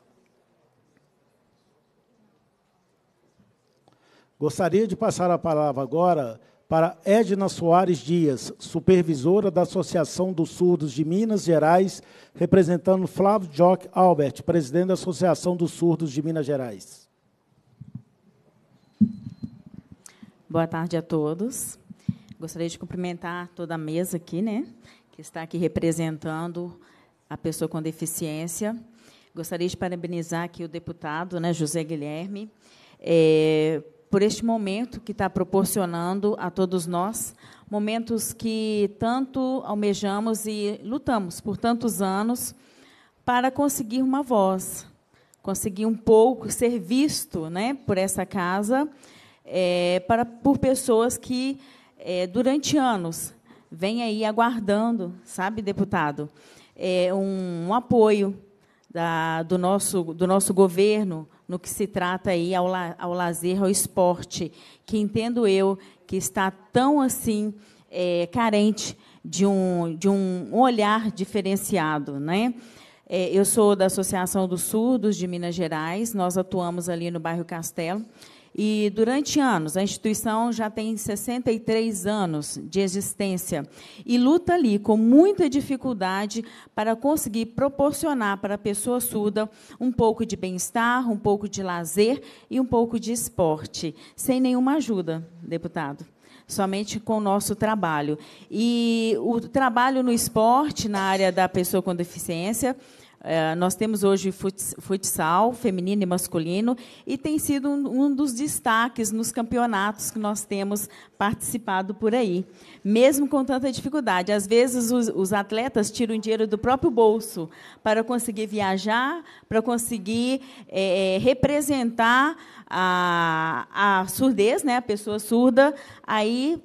Gostaria de passar a palavra agora para Edna Soares Dias, supervisora da Associação dos Surdos de Minas Gerais, representando Flávio Jock Albert, presidente da Associação dos Surdos de Minas Gerais. Boa tarde a todos. Gostaria de cumprimentar toda a mesa aqui, né, que está aqui representando a pessoa com deficiência. Gostaria de parabenizar aqui o deputado, né, José Guilherme, é, por este momento que está proporcionando a todos nós, momentos que tanto almejamos e lutamos por tantos anos para conseguir uma voz, conseguir um pouco ser visto, né, por essa casa, é, para por pessoas que é, durante anos vêm aí aguardando, sabe, deputado, é, um, um apoio da, do nosso do nosso governo, no que se trata aí ao, la, ao lazer, ao esporte, que entendo eu que está tão assim é, carente de um, de um olhar diferenciado, né? É, eu sou da Associação dos Surdos de Minas Gerais, nós atuamos ali no bairro Castelo e durante anos, a instituição já tem 63 anos de existência e luta ali com muita dificuldade para conseguir proporcionar para a pessoa surda um pouco de bem-estar, um pouco de lazer e um pouco de esporte, sem nenhuma ajuda, deputado somente com o nosso trabalho. E o trabalho no esporte, na área da pessoa com deficiência, é, nós temos hoje futsal, feminino e masculino, e tem sido um, um dos destaques nos campeonatos que nós temos participado por aí. Mesmo com tanta dificuldade. Às vezes, os, os atletas tiram dinheiro do próprio bolso para conseguir viajar, para conseguir é, é representar a, a surdez, né, a pessoa surda, aí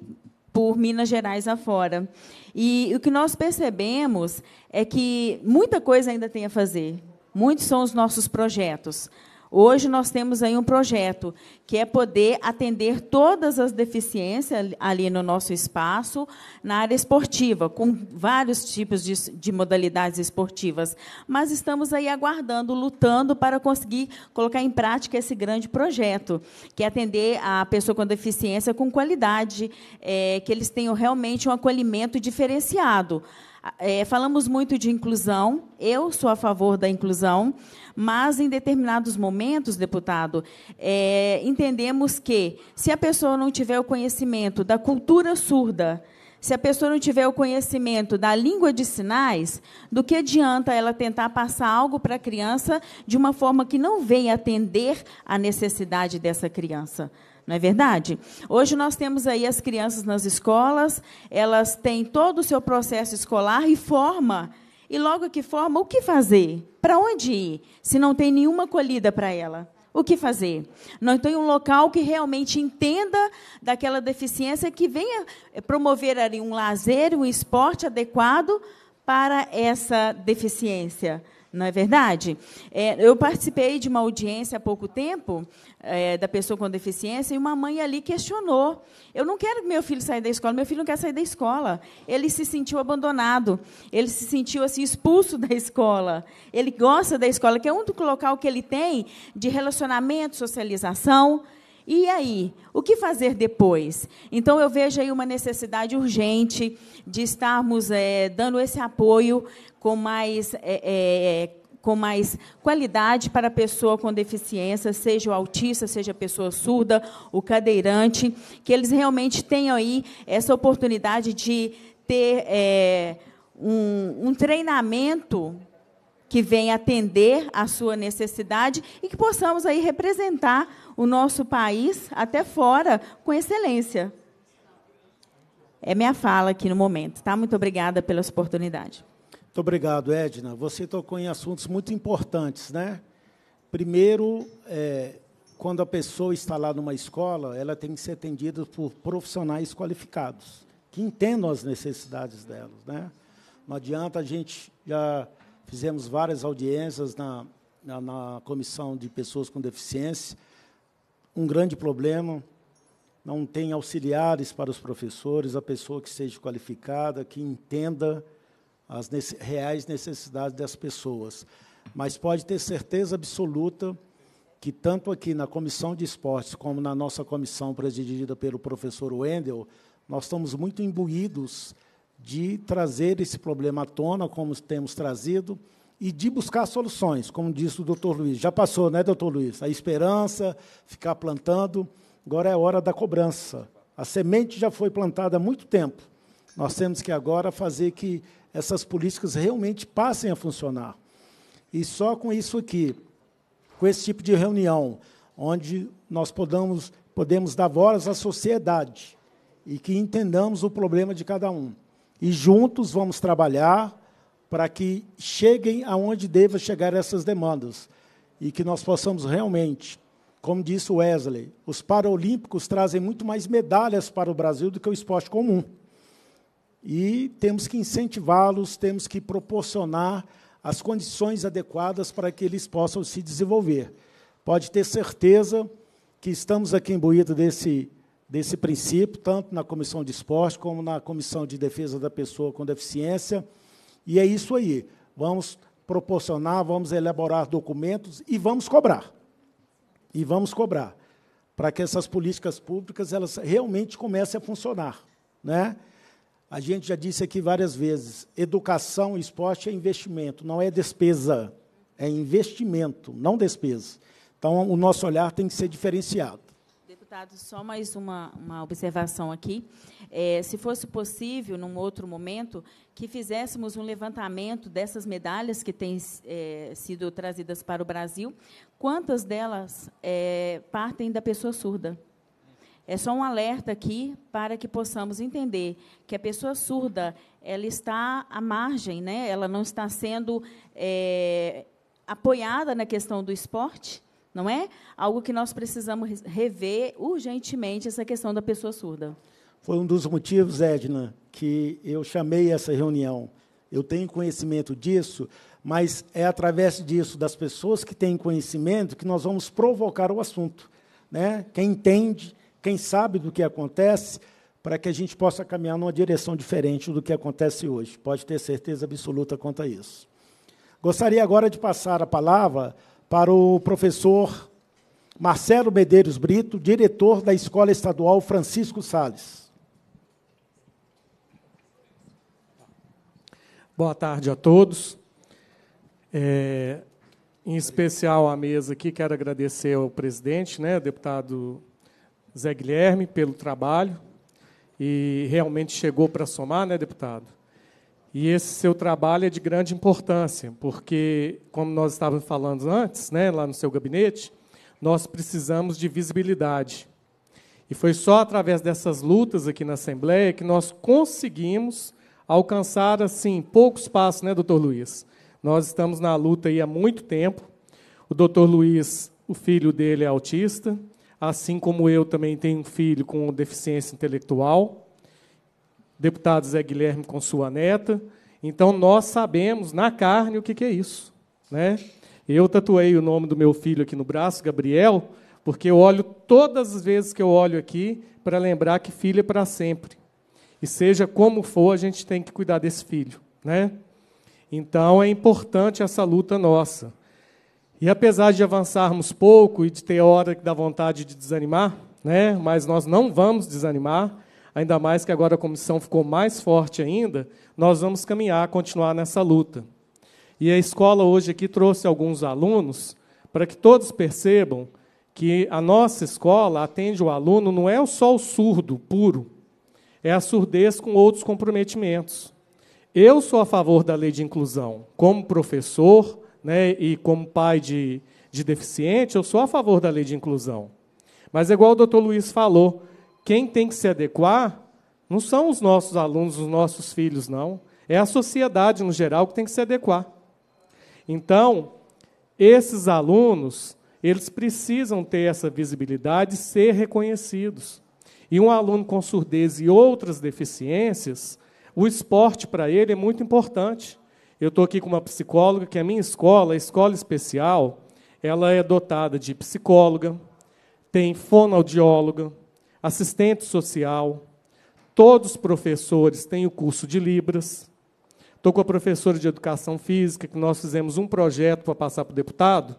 por Minas Gerais afora. E o que nós percebemos é que muita coisa ainda tem a fazer. Muitos são os nossos projetos, Hoje nós temos aí um projeto que é poder atender todas as deficiências ali no nosso espaço, na área esportiva, com vários tipos de, de modalidades esportivas. Mas estamos aí aguardando, lutando para conseguir colocar em prática esse grande projeto, que é atender a pessoa com deficiência com qualidade, é, que eles tenham realmente um acolhimento diferenciado. Ah, é, falamos muito de inclusão, eu sou a favor da inclusão, mas em determinados momentos, deputado, é, entendemos que se a pessoa não tiver o conhecimento da cultura surda, se a pessoa não tiver o conhecimento da língua de sinais, do que adianta ela tentar passar algo para a criança de uma forma que não venha atender à necessidade dessa criança? não é verdade? Hoje nós temos aí as crianças nas escolas, elas têm todo o seu processo escolar e forma. E logo que forma, o que fazer? Para onde ir? Se não tem nenhuma colhida para ela? O que fazer? Não tem então, um local que realmente entenda daquela deficiência que venha promover ali um lazer, um esporte adequado para essa deficiência não é verdade? É, eu participei de uma audiência há pouco tempo é, da pessoa com deficiência e uma mãe ali questionou: eu não quero que meu filho saia da escola, meu filho não quer sair da escola. Ele se sentiu abandonado, ele se sentiu assim expulso da escola. Ele gosta da escola, que é o único local que ele tem de relacionamento, socialização. E aí, o que fazer depois? Então, eu vejo aí uma necessidade urgente de estarmos é, dando esse apoio com mais, é, é, com mais qualidade para a pessoa com deficiência, seja o autista, seja a pessoa surda, o cadeirante, que eles realmente tenham aí essa oportunidade de ter é, um, um treinamento que venha atender a sua necessidade e que possamos aí representar o nosso país até fora com excelência. É minha fala aqui no momento, tá? Muito obrigada pela oportunidade. Muito obrigado, Edna. Você tocou em assuntos muito importantes, né? Primeiro, é, quando a pessoa está lá numa escola, ela tem que ser atendida por profissionais qualificados, que entendam as necessidades delas, né? Não adianta a gente já fizemos várias audiências na, na, na comissão de pessoas com deficiência um grande problema. Não tem auxiliares para os professores, a pessoa que seja qualificada, que entenda as nece reais necessidades das pessoas. Mas pode ter certeza absoluta que, tanto aqui na comissão de esportes, como na nossa comissão presidida pelo professor Wendel, nós estamos muito imbuídos de trazer esse problema à tona, como temos trazido, e de buscar soluções, como disse o doutor Luiz. Já passou, né, doutor Luiz? A esperança, ficar plantando, agora é hora da cobrança. A semente já foi plantada há muito tempo. Nós temos que agora fazer que essas políticas realmente passem a funcionar. E só com isso aqui, com esse tipo de reunião, onde nós podamos, podemos dar voz à sociedade e que entendamos o problema de cada um. E juntos vamos trabalhar para que cheguem aonde deva chegar essas demandas e que nós possamos realmente, como disse Wesley, os Paralímpicos trazem muito mais medalhas para o Brasil do que o esporte comum. E temos que incentivá-los, temos que proporcionar as condições adequadas para que eles possam se desenvolver. Pode ter certeza que estamos aqui imbuídos desse, desse princípio, tanto na Comissão de Esporte como na Comissão de Defesa da Pessoa com Deficiência e é isso aí. Vamos proporcionar, vamos elaborar documentos e vamos cobrar. E vamos cobrar para que essas políticas públicas elas realmente comecem a funcionar, né? A gente já disse aqui várias vezes, educação e esporte é investimento, não é despesa, é investimento, não despesa. Então o nosso olhar tem que ser diferenciado. Deputado, só mais uma, uma observação aqui. É, se fosse possível, num outro momento, que fizéssemos um levantamento dessas medalhas que têm é, sido trazidas para o Brasil, quantas delas é, partem da pessoa surda? É só um alerta aqui para que possamos entender que a pessoa surda ela está à margem, né? ela não está sendo é, apoiada na questão do esporte, não é? Algo que nós precisamos rever urgentemente essa questão da pessoa surda. Foi um dos motivos, Edna, que eu chamei essa reunião. Eu tenho conhecimento disso, mas é através disso, das pessoas que têm conhecimento, que nós vamos provocar o assunto. Né? Quem entende, quem sabe do que acontece, para que a gente possa caminhar numa direção diferente do que acontece hoje. Pode ter certeza absoluta quanto a isso. Gostaria agora de passar a palavra para o professor Marcelo Medeiros Brito, diretor da Escola Estadual Francisco Sales. Boa tarde a todos. É, em especial à mesa aqui, quero agradecer ao presidente, né, deputado Zé Guilherme, pelo trabalho. E realmente chegou para somar, né, deputado? E esse seu trabalho é de grande importância, porque, como nós estávamos falando antes, né, lá no seu gabinete, nós precisamos de visibilidade. E foi só através dessas lutas aqui na Assembleia que nós conseguimos alcançar, assim, poucos passos, né, doutor Luiz? Nós estamos na luta aí há muito tempo. O doutor Luiz, o filho dele é autista, assim como eu também tenho um filho com deficiência intelectual deputado Zé Guilherme com sua neta. Então, nós sabemos na carne o que, é isso. Né? Eu tatuei o nome do meu filho aqui no braço, Gabriel, porque eu olho todas as vezes que eu olho aqui para lembrar que filho é para sempre. E seja como for, a gente tem que cuidar desse filho. Né? Então, é importante essa luta nossa. E apesar de avançarmos pouco e de ter hora que dá vontade de desanimar, né, mas nós não vamos desanimar, ainda mais que agora a comissão ficou mais forte ainda, nós vamos caminhar, continuar nessa luta. E a escola hoje aqui trouxe alguns alunos para que todos percebam que a nossa escola atende o aluno não é só o surdo puro, é a surdez com outros comprometimentos. Eu sou a favor da lei de inclusão. Como professor né, e como pai de, de deficiente, eu sou a favor da lei de inclusão. Mas, é igual o doutor Luiz falou, quem tem que se adequar não são os nossos alunos, os nossos filhos, não. É a sociedade no geral que tem que se adequar. Então, esses alunos, eles precisam ter essa visibilidade, ser reconhecidos. E um aluno com surdez e outras deficiências, o esporte para ele é muito importante. Eu estou aqui com uma psicóloga que a minha escola, a escola especial, ela é dotada de psicóloga, tem fonoaudióloga, assistente social, todos professores têm o curso de Libras. Estou com a professora de Educação Física, que nós fizemos um projeto para passar para o deputado,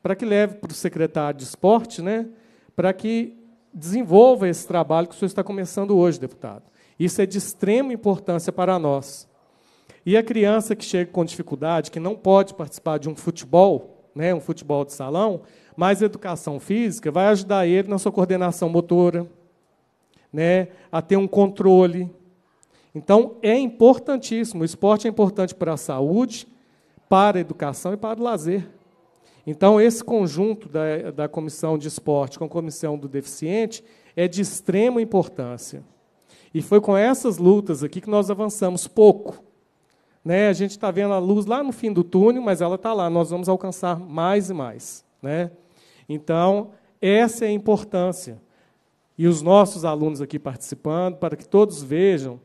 para que leve para o secretário de Esporte, né, para que desenvolva esse trabalho que o senhor está começando hoje, deputado. Isso é de extrema importância para nós. E a criança que chega com dificuldade, que não pode participar de um futebol, né, um futebol de salão, mas educação física vai ajudar ele na sua coordenação motora, né, a ter um controle. Então, é importantíssimo. O esporte é importante para a saúde, para a educação e para o lazer. Então, esse conjunto da, da comissão de esporte com a comissão do deficiente é de extrema importância. E foi com essas lutas aqui que nós avançamos pouco. Né? A gente está vendo a luz lá no fim do túnel, mas ela está lá. Nós vamos alcançar mais e mais. Né? Então, essa é a importância e os nossos alunos aqui participando, para que todos vejam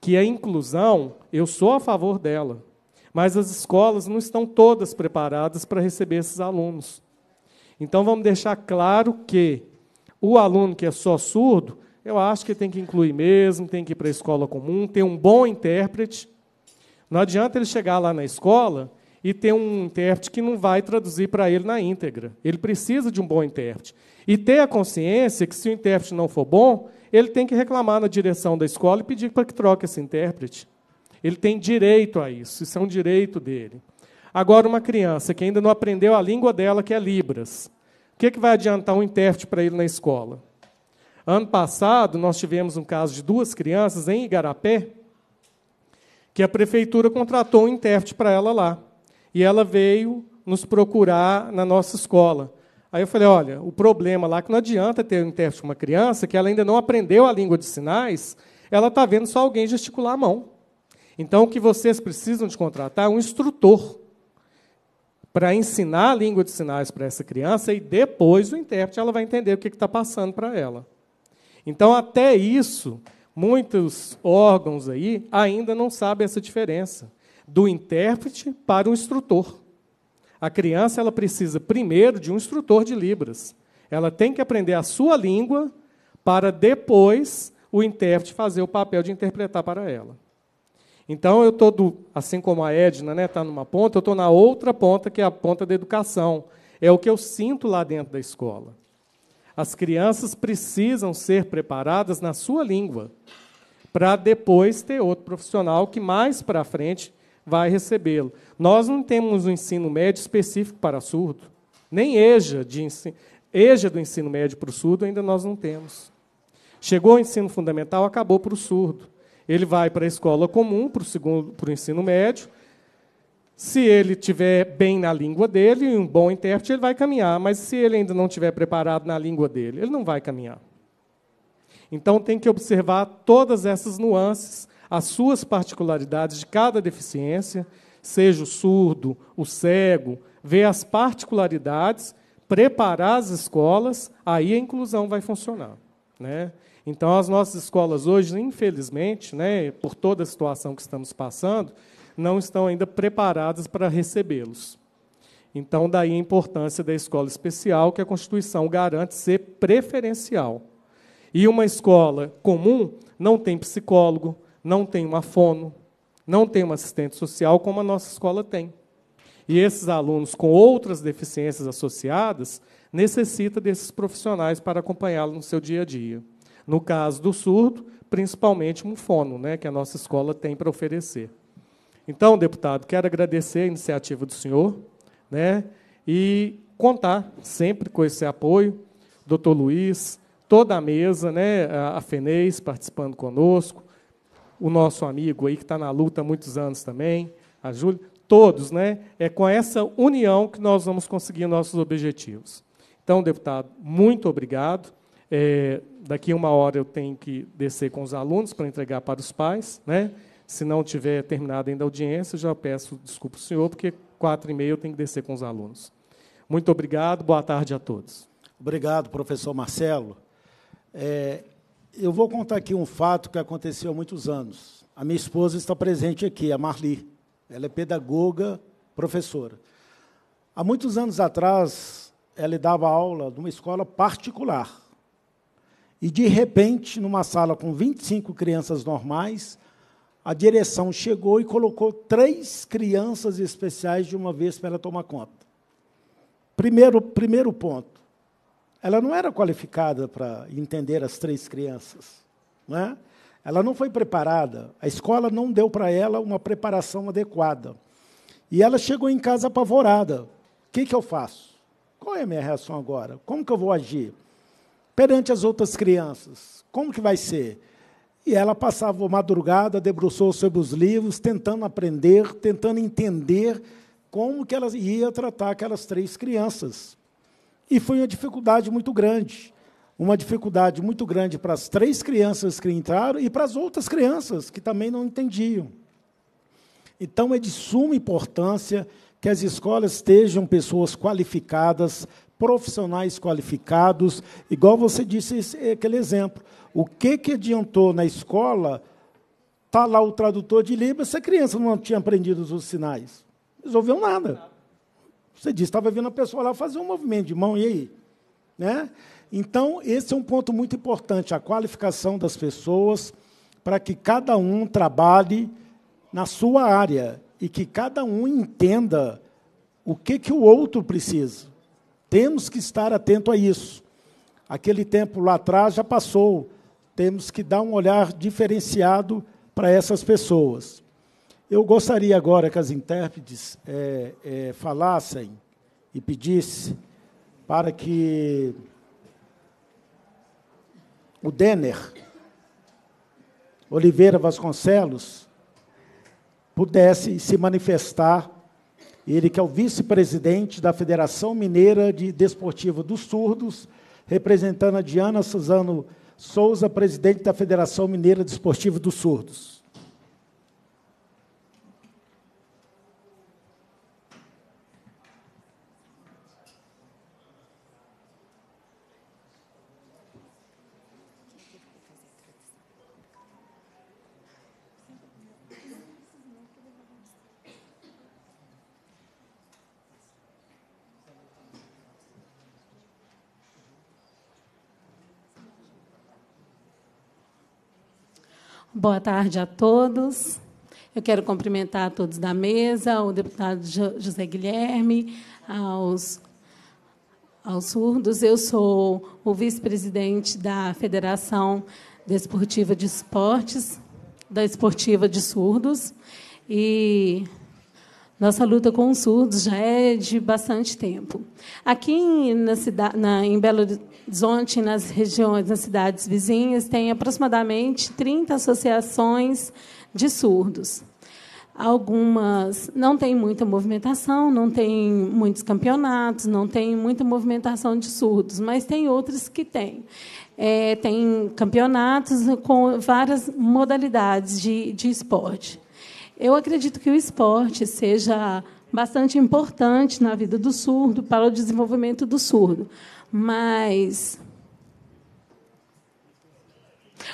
que a inclusão, eu sou a favor dela, mas as escolas não estão todas preparadas para receber esses alunos. Então vamos deixar claro que o aluno que é só surdo, eu acho que tem que incluir mesmo, tem que ir para a escola comum, ter um bom intérprete. Não adianta ele chegar lá na escola e ter um intérprete que não vai traduzir para ele na íntegra. Ele precisa de um bom intérprete. E ter a consciência que, se o intérprete não for bom, ele tem que reclamar na direção da escola e pedir para que troque esse intérprete. Ele tem direito a isso, isso é um direito dele. Agora, uma criança que ainda não aprendeu a língua dela, que é Libras, o que, é que vai adiantar um intérprete para ele na escola? Ano passado, nós tivemos um caso de duas crianças em Igarapé, que a prefeitura contratou um intérprete para ela lá. E ela veio nos procurar na nossa escola. Aí eu falei, olha, o problema lá é que não adianta ter um intérprete com uma criança que ela ainda não aprendeu a língua de sinais, ela está vendo só alguém gesticular a mão. Então, o que vocês precisam de contratar é um instrutor para ensinar a língua de sinais para essa criança e depois o intérprete ela vai entender o que está passando para ela. Então, até isso, muitos órgãos aí ainda não sabem essa diferença do intérprete para o instrutor. A criança ela precisa primeiro de um instrutor de Libras. Ela tem que aprender a sua língua para depois o intérprete fazer o papel de interpretar para ela. Então eu estou, assim como a Edna está né, tá numa ponta, eu estou na outra ponta, que é a ponta da educação. É o que eu sinto lá dentro da escola. As crianças precisam ser preparadas na sua língua, para depois ter outro profissional que mais para frente vai recebê-lo. Nós não temos um ensino médio específico para surdo, nem EJA, de ensino, EJA do ensino médio para o surdo ainda nós não temos. Chegou o ensino fundamental, acabou para o surdo. Ele vai para a escola comum, para o, segundo, para o ensino médio. Se ele tiver bem na língua dele, um bom intérprete, ele vai caminhar. Mas se ele ainda não tiver preparado na língua dele, ele não vai caminhar. Então tem que observar todas essas nuances as suas particularidades de cada deficiência, seja o surdo, o cego, ver as particularidades, preparar as escolas, aí a inclusão vai funcionar. Né? Então, as nossas escolas hoje, infelizmente, né, por toda a situação que estamos passando, não estão ainda preparadas para recebê-los. Então, daí a importância da escola especial, que a Constituição garante ser preferencial. E uma escola comum não tem psicólogo, não tem uma fono, não tem uma assistente social como a nossa escola tem. E esses alunos com outras deficiências associadas necessita desses profissionais para acompanhá-lo no seu dia a dia. No caso do surdo, principalmente um fono, né, que a nossa escola tem para oferecer. Então, deputado, quero agradecer a iniciativa do senhor, né, e contar sempre com esse apoio, doutor Luiz, toda a mesa, né, a FENEIS participando conosco, o nosso amigo aí que está na luta há muitos anos também, a Júlia, todos, né? É com essa união que nós vamos conseguir nossos objetivos. Então, deputado, muito obrigado. É, daqui uma hora eu tenho que descer com os alunos para entregar para os pais, né? Se não tiver terminado ainda a audiência, já peço desculpa ao senhor, porque quatro e meia eu tenho que descer com os alunos. Muito obrigado, boa tarde a todos. Obrigado, professor Marcelo. É, eu vou contar aqui um fato que aconteceu há muitos anos. A minha esposa está presente aqui, a Marli. Ela é pedagoga, professora. Há muitos anos atrás, ela dava aula numa escola particular. E, de repente, numa sala com 25 crianças normais, a direção chegou e colocou três crianças especiais de uma vez para ela tomar conta. Primeiro, primeiro ponto ela não era qualificada para entender as três crianças. Né? Ela não foi preparada, a escola não deu para ela uma preparação adequada. E ela chegou em casa apavorada. O que, que eu faço? Qual é a minha reação agora? Como que eu vou agir? Perante as outras crianças, como que vai ser? E ela passava a madrugada, debruçou sobre os livros, tentando aprender, tentando entender como que ela ia tratar aquelas três crianças. E foi uma dificuldade muito grande. Uma dificuldade muito grande para as três crianças que entraram e para as outras crianças que também não entendiam. Então é de suma importância que as escolas estejam pessoas qualificadas, profissionais qualificados, igual você disse esse, aquele exemplo. O que, que adiantou na escola Tá lá o tradutor de Libras se a criança não tinha aprendido os sinais? Resolveu nada. Você disse, estava vendo a pessoa lá fazer um movimento de mão, e aí? Né? Então, esse é um ponto muito importante, a qualificação das pessoas para que cada um trabalhe na sua área e que cada um entenda o que, que o outro precisa. Temos que estar atento a isso. Aquele tempo lá atrás já passou. Temos que dar um olhar diferenciado para essas pessoas. Eu gostaria agora que as intérpretes é, é, falassem e pedissem para que o Denner Oliveira Vasconcelos pudesse se manifestar, ele que é o vice-presidente da Federação Mineira de Desportiva dos Surdos, representando a Diana Suzano Souza, presidente da Federação Mineira Desportiva dos Surdos. Boa tarde a todos. Eu quero cumprimentar a todos da mesa, o deputado José Guilherme, aos, aos surdos. Eu sou o vice-presidente da Federação Desportiva de Esportes, da Esportiva de Surdos. E nossa luta com os surdos já é de bastante tempo. Aqui na cidade, na, em Belo Horizonte, Ontem, nas regiões, nas cidades vizinhas, tem aproximadamente 30 associações de surdos. Algumas não têm muita movimentação, não tem muitos campeonatos, não tem muita movimentação de surdos, mas tem outras que têm. É, tem campeonatos com várias modalidades de, de esporte. Eu acredito que o esporte seja bastante importante na vida do surdo, para o desenvolvimento do surdo. Mas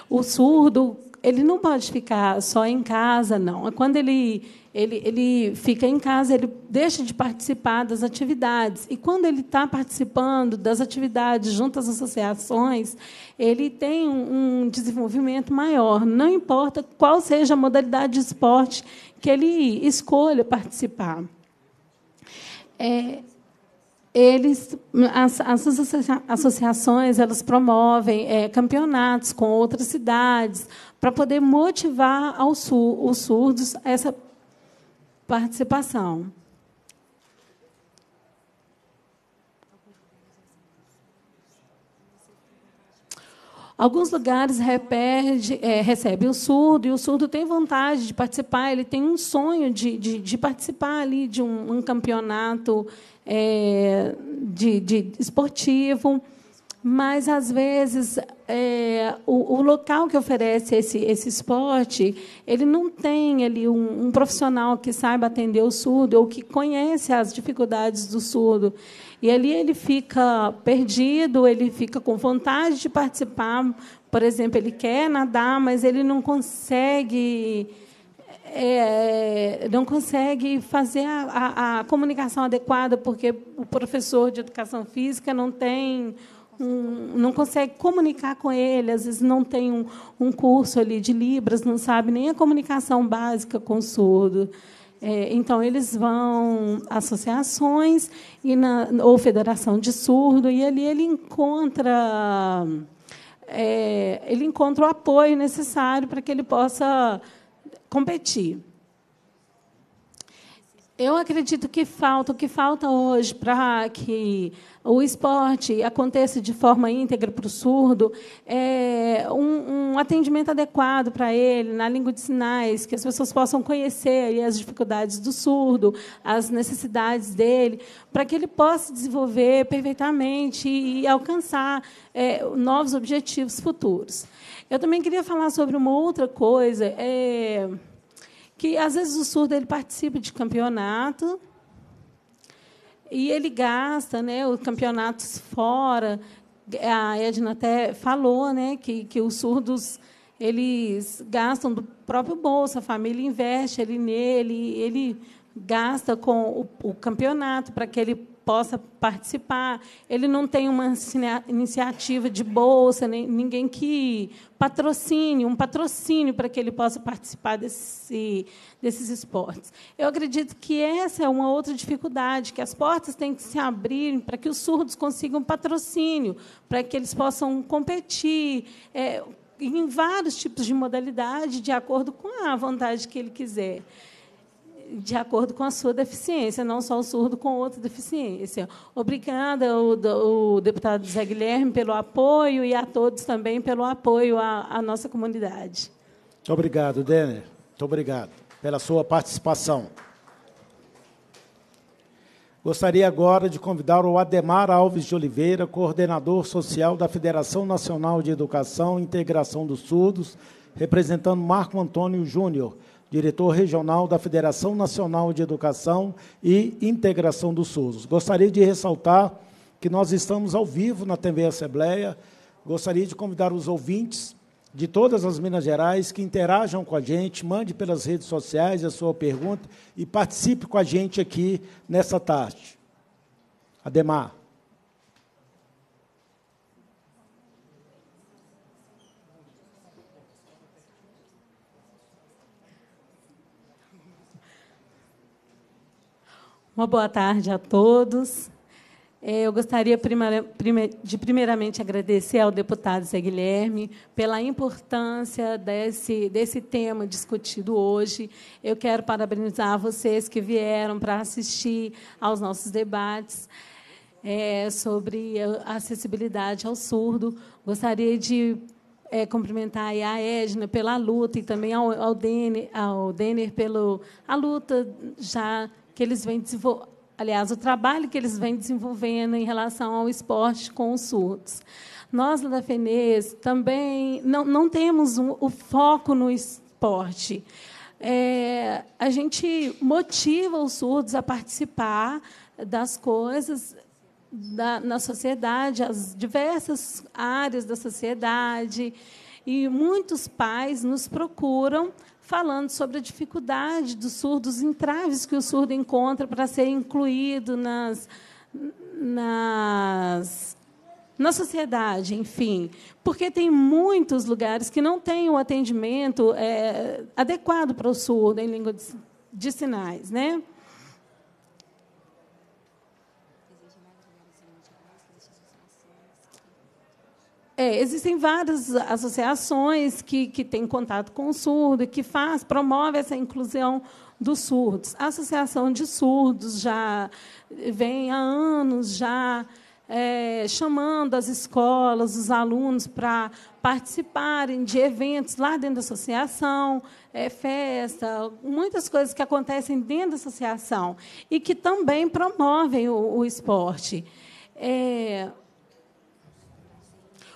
o surdo, ele não pode ficar só em casa, não. É quando ele, ele, ele fica em casa, ele deixa de participar das atividades. E quando ele está participando das atividades junto às associações, ele tem um, um desenvolvimento maior. Não importa qual seja a modalidade de esporte que ele escolha participar. É, eles as, as, associações elas promovem é, campeonatos com outras cidades para poder motivar ao sul os surdos a essa participação. Alguns lugares repede, é, recebe o surdo, e o surdo tem vontade de participar, ele tem um sonho de, de, de participar ali de um, um campeonato é, de, de, esportivo, mas, às vezes, é, o, o, local que oferece esse, esse esporte, ele não tem ali um, um profissional que saiba atender o surdo ou que conhece as dificuldades do surdo. E ali ele fica perdido, ele fica com vontade de participar. Por exemplo, ele quer nadar, mas ele não consegue. É, não consegue fazer a, a, a, comunicação adequada porque o professor de educação física não tem um, não consegue comunicar com ele, às vezes não tem um, um curso ali de libras, não sabe nem a comunicação básica com o surdo. É, então, eles vão a associações e na, ou federação de surdo, e ali ele encontra, é, ele encontra o apoio necessário para que ele possa competir. Eu acredito que falta, o que falta hoje para que o esporte aconteça de forma íntegra para o surdo, é, um, um, atendimento adequado para ele, na língua de sinais, que as pessoas possam conhecer as dificuldades do surdo, as necessidades dele, para que ele possa desenvolver perfeitamente e, e alcançar é, novos objetivos futuros. Eu também queria falar sobre uma outra coisa, é, que às vezes o surdo ele participa de campeonato, e ele gasta né, os campeonatos fora. A Edna até falou né, que, que os surdos eles gastam do próprio bolso, a família investe ele nele, ele gasta com o, o campeonato para que ele possa participar. Ele não tem uma iniciativa de bolsa, nem, ninguém que patrocine, um patrocínio para que ele possa participar desse, desses esportes. Eu acredito que essa é uma outra dificuldade, que as portas têm que se abrir para que os surdos consigam patrocínio, para que eles possam competir. É, em vários tipos de modalidade, de acordo com a vontade que ele quiser de acordo com a sua deficiência, não só o surdo com outra deficiência. Obrigada o, deputado Zé Guilherme pelo apoio e a todos também pelo apoio à, à nossa comunidade. Muito obrigado, Denner. Muito obrigado pela sua participação. Gostaria agora de convidar o Ademar Alves de Oliveira, coordenador social da Federação Nacional de Educação e Integração dos Surdos, representando Marco Antônio Júnior diretor regional da Federação Nacional de Educação e Integração dos SUS. Gostaria de ressaltar que nós estamos ao vivo na TV Assembleia. Gostaria de convidar os ouvintes de todas as Minas Gerais que interajam com a gente, mande pelas redes sociais a sua pergunta e participe com a gente aqui nessa tarde. Ademar. Uma boa tarde a todos. É, eu gostaria de primeiramente agradecer ao deputado Zé Guilherme pela importância desse, desse tema discutido hoje. Eu quero parabenizar vocês que vieram para assistir aos nossos debates é, sobre acessibilidade ao surdo. Gostaria de é, cumprimentar a Edna pela luta e também ao, ao, Denner, ao Denner pela a luta já que eles vêm desenvolvendo, aliás, o trabalho que eles vêm desenvolvendo em relação ao esporte com os surdos. Nós, da FENES, também não, não temos um, o foco no esporte. É, a gente motiva os surdos a participar das coisas da, na sociedade, as diversas áreas da sociedade. E muitos pais nos procuram falando sobre a dificuldade dos surdos, os entraves que o surdo encontra para ser incluído nas, nas, na sociedade, enfim. Porque tem muitos lugares que não têm o atendimento é, adequado para o surdo em língua de, de sinais. Né? É, existem várias associações que, que têm contato com o surdo e que faz, promove essa inclusão dos surdos. A Associação de Surdos já vem há anos já é, chamando as escolas, os alunos para participarem de eventos lá dentro da associação, é, festa, muitas coisas que acontecem dentro da associação e que também promovem o, o esporte. É,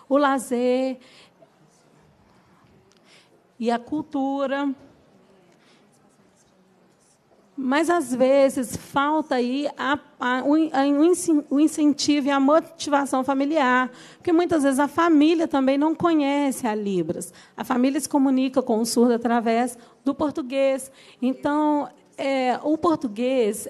o lazer e a cultura. Mas às vezes falta aí a, a, o, o incentivo e a motivação familiar, porque muitas vezes a família também não conhece a Libras. A família se comunica com o surdo através do português. Então, é, o português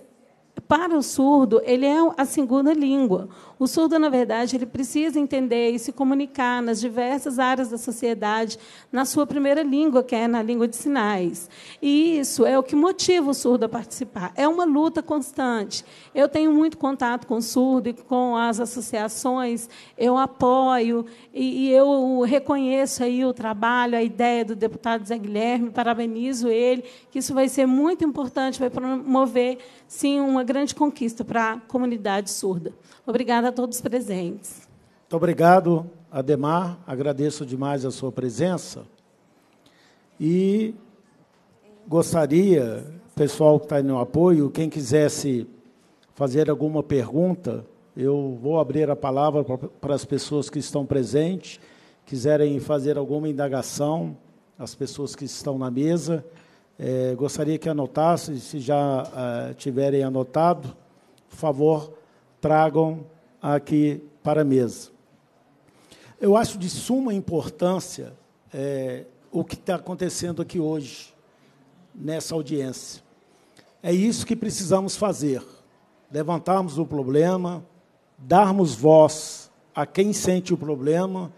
para o surdo ele é a segunda língua. O surdo, na verdade, ele precisa entender e se comunicar nas diversas áreas da sociedade na sua primeira língua, que é na língua de sinais. E isso é o que motiva o surdo a participar. É uma luta constante. Eu tenho muito contato com o surdo e com as associações, eu apoio e, e eu reconheço aí o trabalho, a ideia do deputado Zé Guilherme, parabenizo ele, que isso vai ser muito importante, vai promover, sim, uma grande conquista para a comunidade surda. Obrigada a todos presentes. Muito obrigado, Ademar. Agradeço demais a sua presença. E gostaria, pessoal que está no apoio, quem quisesse fazer alguma pergunta, eu vou abrir a palavra para as pessoas que estão presentes, quiserem fazer alguma indagação, as pessoas que estão na mesa. É, gostaria que anotassem, se já uh, tiverem anotado, por favor, tragam aqui para a mesa. Eu acho de suma importância é, o que está acontecendo aqui hoje, nessa audiência. É isso que precisamos fazer: levantarmos o problema, darmos voz a quem sente o problema,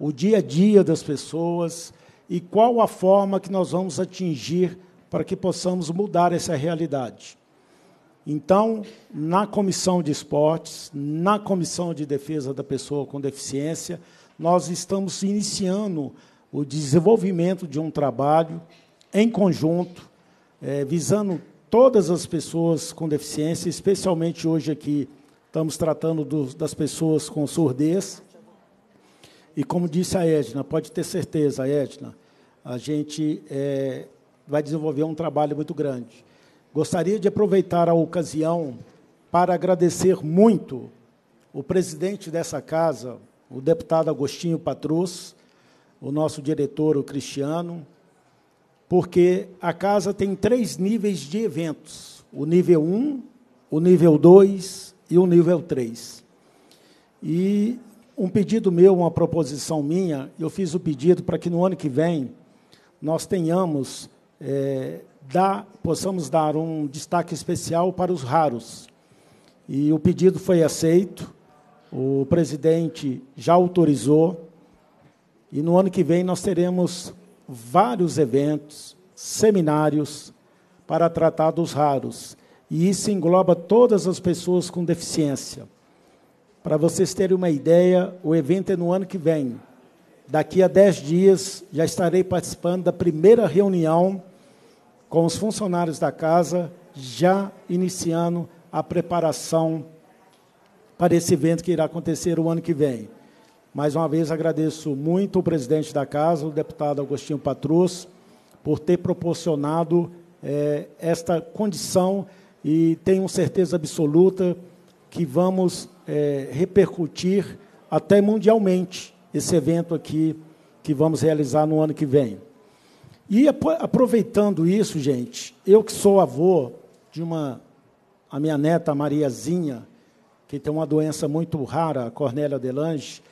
o dia a dia das pessoas e qual a forma que nós vamos atingir para que possamos mudar essa realidade. Então, na comissão de esportes, na comissão de defesa da pessoa com deficiência, nós estamos iniciando o desenvolvimento de um trabalho em conjunto, é, visando todas as pessoas com deficiência, especialmente hoje aqui estamos tratando do, das pessoas com surdez. E como disse a Edna, pode ter certeza, Edna, a gente é, vai desenvolver um trabalho muito grande Gostaria de aproveitar a ocasião para agradecer muito o presidente dessa casa, o deputado Agostinho Patrus, o nosso diretor, o Cristiano, porque a casa tem três níveis de eventos: o nível 1, um, o nível 2 e o nível 3. E um pedido meu, uma proposição minha, eu fiz o pedido para que no ano que vem nós tenhamos é, dá, possamos dar um destaque especial para os raros. E o pedido foi aceito, o presidente já autorizou, e no ano que vem nós teremos vários eventos, seminários para tratar dos raros. E isso engloba todas as pessoas com deficiência. Para vocês terem uma ideia, o evento é no ano que vem, Daqui a 10 dias já estarei participando da primeira reunião com os funcionários da casa, já iniciando a preparação para esse evento que irá acontecer o ano que vem. Mais uma vez agradeço muito o presidente da casa, o deputado Agostinho Patrus, por ter proporcionado é, esta condição e tenho certeza absoluta que vamos é, repercutir até mundialmente esse evento aqui que vamos realizar no ano que vem. E aproveitando isso, gente, eu que sou avô de uma a minha neta Mariazinha, que tem uma doença muito rara, a Cornélia Delange,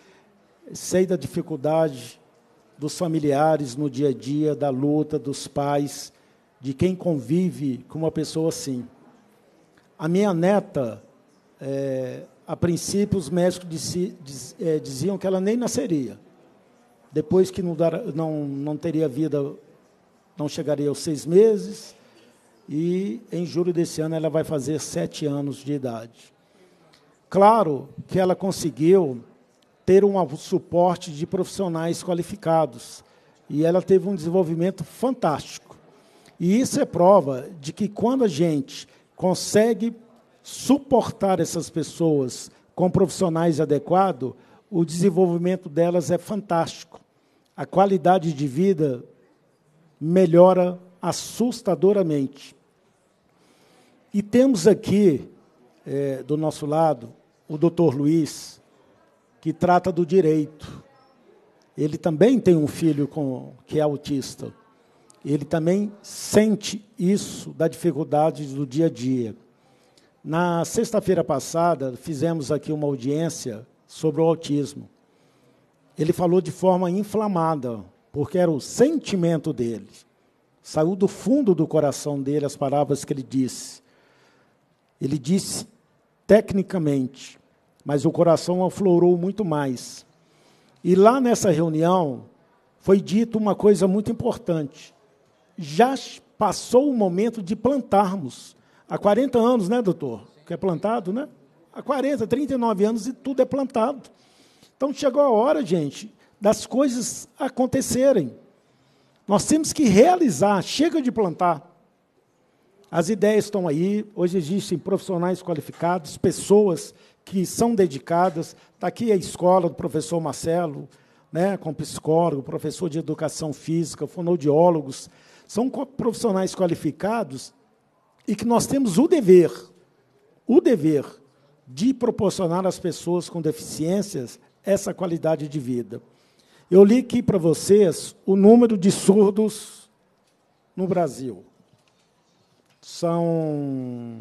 sei da dificuldade dos familiares no dia a dia, da luta dos pais, de quem convive com uma pessoa assim. A minha neta, é, a princípio, os médicos disse, diz, é, diziam que ela nem nasceria. Depois que não, dar, não, não teria vida, não chegaria aos seis meses. E em julho desse ano ela vai fazer sete anos de idade. Claro que ela conseguiu ter um suporte de profissionais qualificados. E ela teve um desenvolvimento fantástico. E isso é prova de que quando a gente consegue suportar essas pessoas com profissionais adequados, o desenvolvimento delas é fantástico. A qualidade de vida melhora assustadoramente. E temos aqui, é, do nosso lado, o doutor Luiz, que trata do direito. Ele também tem um filho com, que é autista. Ele também sente isso da dificuldade do dia a dia. Na sexta-feira passada, fizemos aqui uma audiência sobre o autismo. Ele falou de forma inflamada, porque era o sentimento dele. Saiu do fundo do coração dele as palavras que ele disse. Ele disse tecnicamente, mas o coração aflorou muito mais. E lá nessa reunião foi dito uma coisa muito importante. Já passou o momento de plantarmos Há 40 anos, né, doutor? Que é plantado, né? Há 40, 39 anos e tudo é plantado. Então chegou a hora, gente, das coisas acontecerem. Nós temos que realizar, chega de plantar. As ideias estão aí, hoje existem profissionais qualificados, pessoas que são dedicadas. Está aqui a escola do professor Marcelo, né, com psicólogo, professor de educação física, fonoaudiólogos. São profissionais qualificados e que nós temos o dever, o dever de proporcionar às pessoas com deficiências essa qualidade de vida. Eu li aqui para vocês o número de surdos no Brasil. São.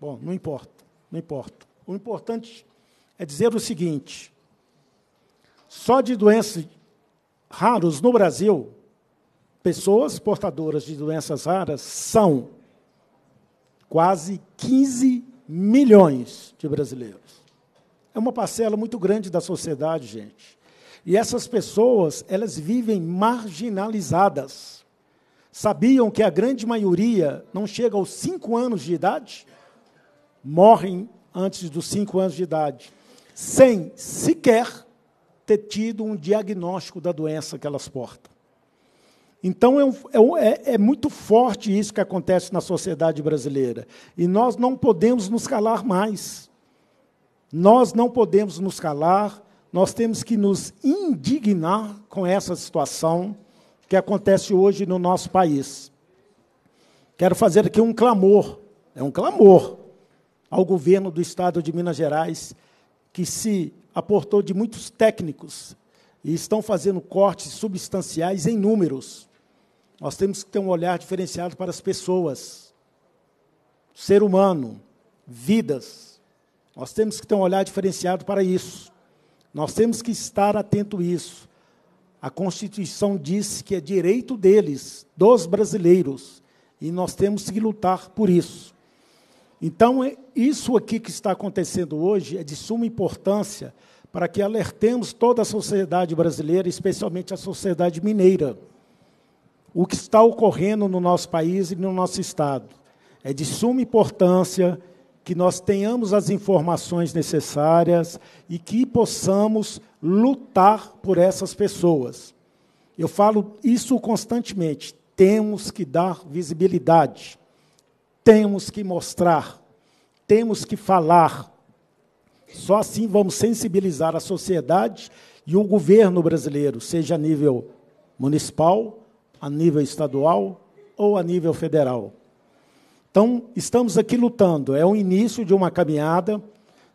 Bom, não importa, não importa. O importante é dizer o seguinte: só de doenças raros no Brasil, pessoas portadoras de doenças raras são quase 15 milhões de brasileiros. É uma parcela muito grande da sociedade, gente. E essas pessoas, elas vivem marginalizadas. Sabiam que a grande maioria não chega aos 5 anos de idade? Morrem antes dos 5 anos de idade, sem sequer ter tido um diagnóstico da doença que elas portam. Então, é, é, um, é, é, muito forte isso que acontece na sociedade brasileira. E nós não podemos nos calar mais. Nós não podemos nos calar, nós temos que nos indignar com essa situação que acontece hoje no nosso país. Quero fazer aqui um clamor, é um clamor ao governo do estado de Minas Gerais, que se aportou de muitos técnicos e estão fazendo cortes substanciais em números nós temos que ter um olhar diferenciado para as pessoas, ser humano, vidas. Nós temos que ter um olhar diferenciado para isso. Nós temos que estar atento a isso. A Constituição diz que é direito deles, dos brasileiros, e nós temos que lutar por isso. Então, é isso aqui que está acontecendo hoje é de suma importância para que alertemos toda a sociedade brasileira, especialmente a sociedade mineira o que está ocorrendo no nosso país e no nosso Estado. É de suma importância que nós tenhamos as informações necessárias e que possamos lutar por essas pessoas. Eu falo isso constantemente. Temos que dar visibilidade, temos que mostrar, temos que falar. Só assim vamos sensibilizar a sociedade e o governo brasileiro, seja a nível municipal, a nível estadual ou a nível federal. Então, estamos aqui lutando, é o início de uma caminhada.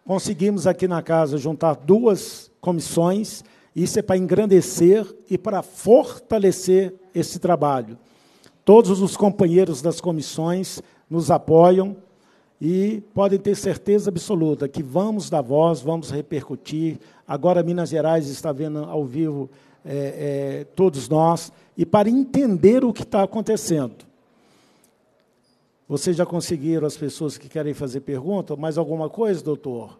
Conseguimos aqui na casa juntar duas comissões, isso é para engrandecer e para fortalecer esse trabalho. Todos os companheiros das comissões nos apoiam e podem ter certeza absoluta que vamos dar voz, vamos repercutir. Agora Minas Gerais está vendo ao vivo é, é, todos nós, e para entender o que está acontecendo. Vocês já conseguiram, as pessoas que querem fazer pergunta, mais alguma coisa, doutor?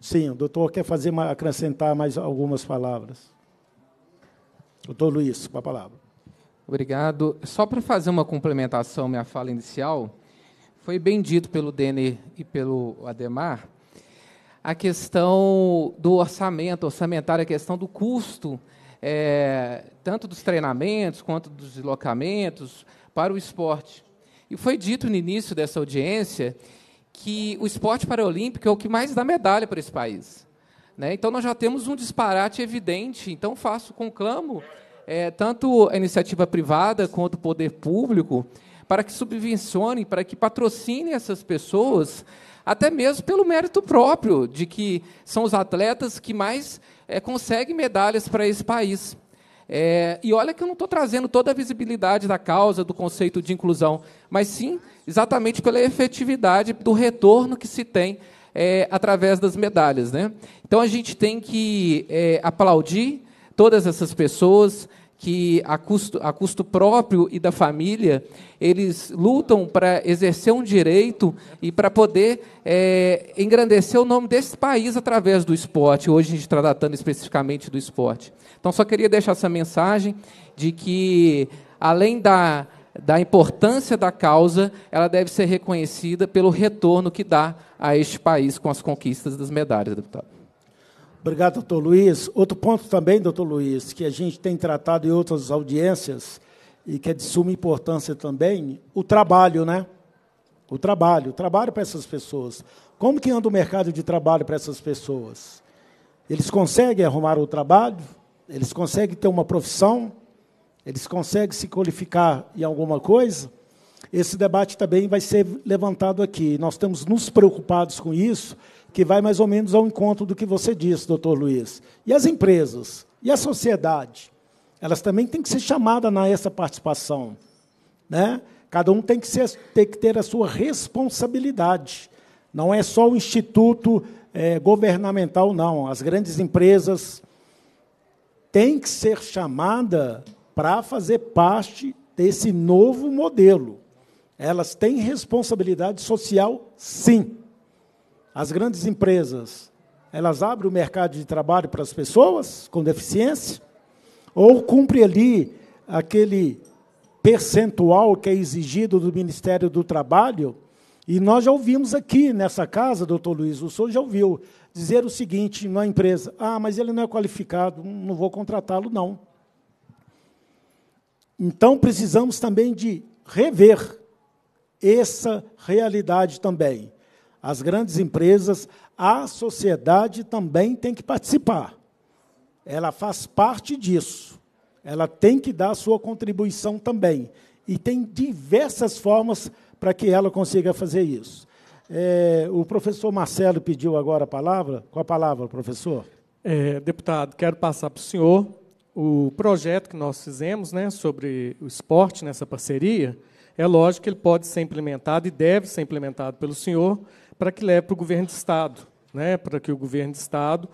Sim, o doutor quer fazer acrescentar mais algumas palavras. Doutor Luiz, com a palavra. Obrigado. Só para fazer uma complementação à minha fala inicial, foi bem dito pelo Denner e pelo Ademar, a questão do orçamento, orçamentário, a questão do custo, é, tanto dos treinamentos quanto dos deslocamentos, para o esporte. E foi dito no início dessa audiência que o esporte paralímpico é o que mais dá medalha para esse país. Né? Então, nós já temos um disparate evidente. Então, faço conclamo é, tanto a iniciativa privada quanto o poder público para que subvencionem, para que patrocinem essas pessoas, até mesmo pelo mérito próprio, de que são os atletas que mais é, conseguem medalhas para esse país. É, e olha que eu não estou trazendo toda a visibilidade da causa, do conceito de inclusão, mas sim exatamente pela efetividade do retorno que se tem é, através das medalhas. Né? Então a gente tem que é, aplaudir todas essas pessoas, que, a custo, a custo próprio e da família, eles lutam para exercer um direito e para poder é, engrandecer o nome desse país através do esporte. Hoje a gente está tratando especificamente do esporte. Então, só queria deixar essa mensagem de que, além da, da importância da causa, ela deve ser reconhecida pelo retorno que dá a este país com as conquistas das medalhas, deputado. Obrigado, doutor Luiz. Outro ponto também, doutor Luiz, que a gente tem tratado em outras audiências e que é de suma importância também, o trabalho, né? O trabalho, o trabalho para essas pessoas. Como que anda o mercado de trabalho para essas pessoas? Eles conseguem arrumar o trabalho? Eles conseguem ter uma profissão? Eles conseguem se qualificar em alguma coisa? Esse debate também vai ser levantado aqui. Nós estamos nos preocupados com isso que vai mais ou menos ao encontro do que você disse, doutor Luiz. E as empresas? E a sociedade? Elas também têm que ser chamadas a essa participação. Né? Cada um tem que, ser, tem que ter a sua responsabilidade. Não é só o instituto é, governamental, não. As grandes empresas têm que ser chamadas para fazer parte desse novo modelo. Elas têm responsabilidade social, sim. As grandes empresas, elas abrem o mercado de trabalho para as pessoas com deficiência ou cumpre ali aquele percentual que é exigido do Ministério do Trabalho? E nós já ouvimos aqui nessa casa, doutor Luiz, o senhor já ouviu dizer o seguinte na empresa: ah, mas ele não é qualificado, não vou contratá-lo, não. Então precisamos também de rever essa realidade também as grandes empresas, a sociedade também tem que participar. Ela faz parte disso. Ela tem que dar a sua contribuição também. E tem diversas formas para que ela consiga fazer isso. É, o professor Marcelo pediu agora a palavra. Qual a palavra, professor? É, deputado, quero passar para o senhor o projeto que nós fizemos né, sobre o esporte nessa parceria, é lógico que ele pode ser implementado e deve ser implementado pelo senhor para que leve para o governo de Estado, né, para que o governo de Estado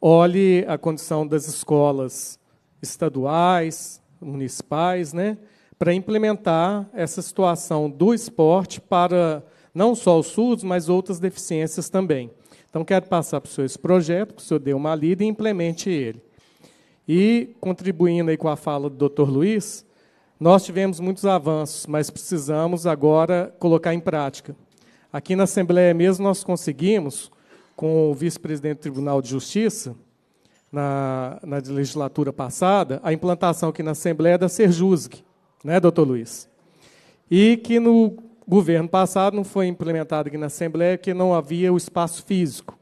olhe a condição das escolas estaduais, municipais, né, para implementar essa situação do esporte para não só os surdos, mas outras deficiências também. Então, quero passar para o senhor esse projeto, que o senhor dê uma lida e implemente ele. E, contribuindo aí com a fala do Dr. Luiz, nós tivemos muitos avanços, mas precisamos agora colocar em prática. Aqui na Assembleia mesmo nós conseguimos, com o vice-presidente do Tribunal de Justiça, na, na, legislatura passada, a implantação aqui na Assembleia da Serjusg, né, doutor Luiz? E que no governo passado não foi implementado aqui na Assembleia porque não havia o espaço físico.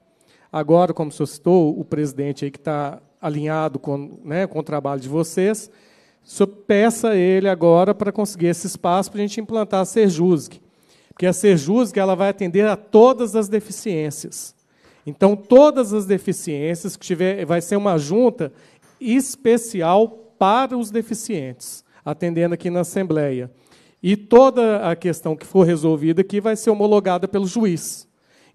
Agora, como o senhor citou, o presidente aí que está alinhado com, né, com o trabalho de vocês, o peça ele agora para conseguir esse espaço para a gente implantar a Serjusg. Porque a Serjusg ela vai atender a todas as deficiências. Então, todas as deficiências que tiver, vai ser uma junta especial para os deficientes, atendendo aqui na Assembleia. E toda a questão que for resolvida aqui vai ser homologada pelo juiz.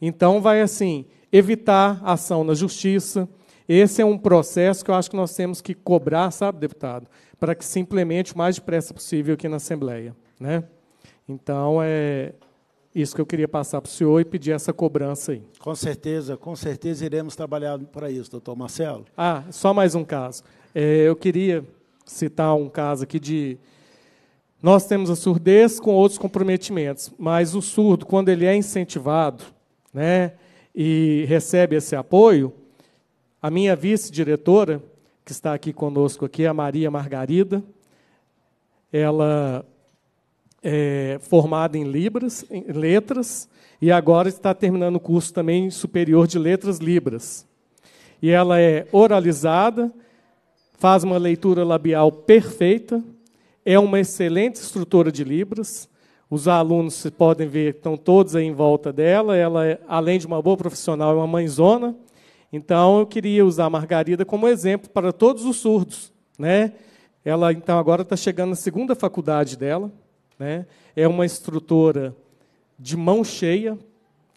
Então, vai assim evitar ação na justiça, esse é um processo que eu acho que nós temos que cobrar, sabe, deputado, para que se implemente o mais depressa possível aqui na Assembleia. Né? Então, é isso que eu queria passar para o senhor e pedir essa cobrança aí. Com certeza, com certeza iremos trabalhar para isso, doutor Marcelo. Ah, só mais um caso. É, eu queria citar um caso aqui de. Nós temos a surdez com outros comprometimentos, mas o surdo, quando ele é incentivado né, e recebe esse apoio, a minha vice-diretora, que está aqui conosco aqui, a Maria Margarida, ela é formada em Libras, em Letras, e agora está terminando o curso também superior de Letras Libras. E ela é oralizada, faz uma leitura labial perfeita, é uma excelente instrutora de Libras. Os alunos, se podem ver, estão todos aí em volta dela. Ela, é, além de uma boa profissional, é uma mãezona. Então, eu queria usar a Margarida como exemplo para todos os surdos. Né? Ela, então, agora está chegando na segunda faculdade dela. Né? É uma instrutora de mão cheia.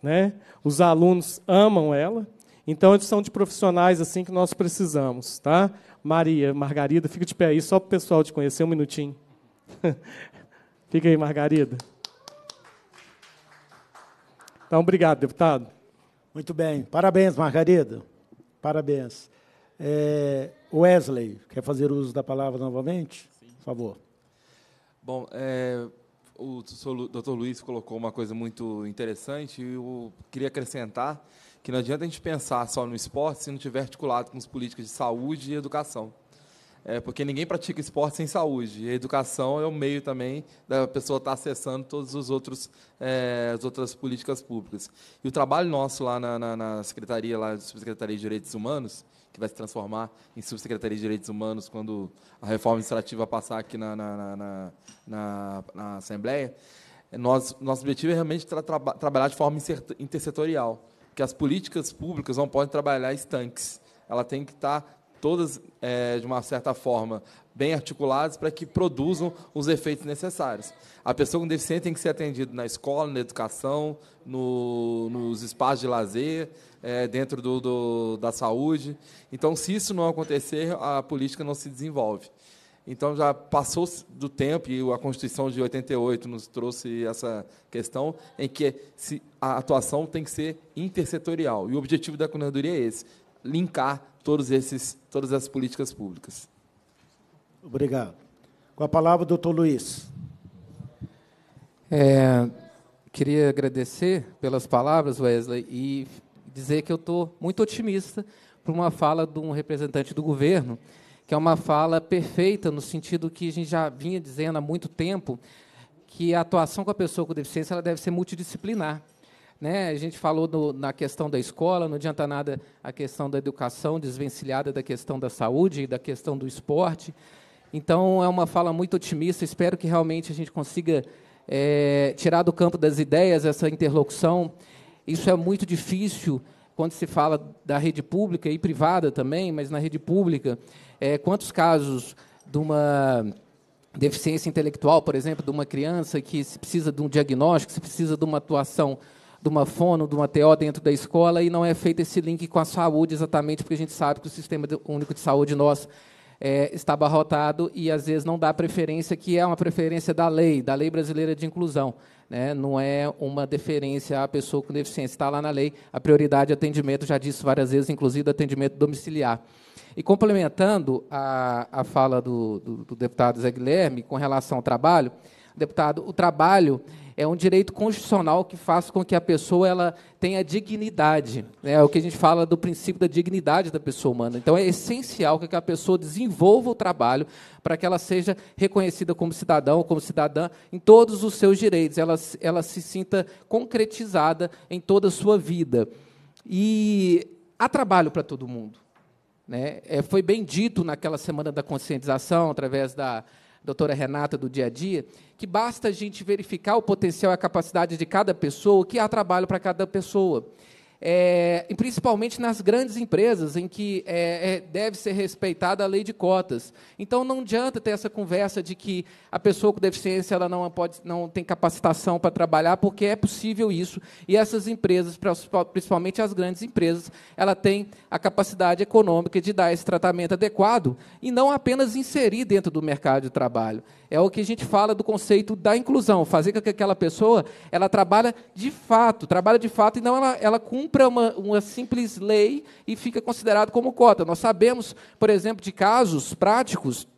Né? Os alunos amam ela. Então, eles são de profissionais assim que nós precisamos. Tá? Maria, Margarida, fica de pé aí, só para o pessoal te conhecer um minutinho. fica aí, Margarida. Então, obrigado, deputado. Muito bem. Parabéns, Margarida. Parabéns. É, Wesley, quer fazer uso da palavra novamente? Sim. Por favor. Bom, é, o Dr. Luiz colocou uma coisa muito interessante e eu queria acrescentar que não adianta a gente pensar só no esporte se não tiver articulado com as políticas de saúde e educação é, porque ninguém pratica esporte sem saúde. E a educação é o meio também da pessoa estar tá acessando todas os outros, é, as outras políticas públicas. E o trabalho nosso lá na, na, na Secretaria, lá, Subsecretaria de Direitos Humanos, que vai se transformar em Subsecretaria de Direitos Humanos quando a reforma administrativa passar aqui na, na, na, na Assembleia, nós, nosso objetivo é realmente tra tra trabalhar de forma intersetorial, que as políticas públicas não podem trabalhar estanques. Ela tem que estar tá todas é, de uma certa forma bem articuladas para que produzam os efeitos necessários. A pessoa com deficiência tem que ser atendida na escola, na educação, no, nos espaços de lazer, é, dentro do, do, da saúde. Então, se isso não acontecer, a política não se desenvolve. Então já passou do tempo e a Constituição de 88 nos trouxe essa questão em que a atuação tem que ser intersetorial. E o objetivo da coordenadoria é esse, linkar todos esses, todas as políticas públicas. Obrigado. Com a palavra, doutor Luiz. É, queria agradecer pelas palavras, Wesley, e dizer que eu estou muito otimista por uma fala de um representante do governo, que é uma fala perfeita no sentido que a gente já vinha dizendo há muito tempo que a atuação com a pessoa com deficiência ela deve ser multidisciplinar. Né? A gente falou no, na questão da escola, não adianta nada a questão da educação desvencilhada da questão da saúde e da questão do esporte. Então, é uma fala muito otimista. Espero que realmente a gente consiga é, tirar do campo das ideias essa interlocução. Isso é muito difícil quando se fala da rede pública e privada também, mas na rede pública, é, quantos casos de uma deficiência intelectual, por exemplo, de uma criança que se precisa de um diagnóstico, se precisa de uma atuação de uma fono, de uma TO dentro da escola e não é feito esse link com a saúde exatamente, porque a gente sabe que o sistema único de saúde nosso é, está abarrotado e às vezes não dá a preferência que é uma preferência da lei, da lei brasileira de inclusão. Né? Não é uma deferência à pessoa com deficiência. Está lá na lei a prioridade de é atendimento, já disse várias vezes, inclusive atendimento domiciliar. E complementando a, a fala do, do, do deputado Zé Guilherme com relação ao trabalho, deputado, o trabalho é um direito constitucional que faz com que a pessoa ela tenha dignidade. Né? É o que a gente fala do princípio da dignidade da pessoa humana. Então, é essencial que a pessoa desenvolva o trabalho para que ela seja reconhecida como cidadão ou como cidadã em todos os seus direitos, ela, ela se sinta concretizada em toda a sua vida. E há trabalho para todo mundo. Né? É, foi bem dito naquela semana da conscientização, através da, doutora Renata, do dia a dia, que basta a gente verificar o potencial e a capacidade de cada pessoa, que há trabalho para cada pessoa é, e principalmente nas grandes empresas, em que é, é, deve ser respeitada a lei de cotas. Então, não adianta ter essa conversa de que a pessoa com deficiência ela não, pode, não tem capacitação para trabalhar, porque é possível isso. E essas empresas, principalmente as grandes empresas, ela tem a capacidade econômica de dar esse tratamento adequado e não apenas inserir dentro do mercado de trabalho. É o que a gente fala do conceito da inclusão, fazer com que aquela pessoa ela trabalha de fato, trabalha de fato e não ela, ela cumpra uma, uma simples lei e fica considerado como cota. Nós sabemos, por exemplo, de casos práticos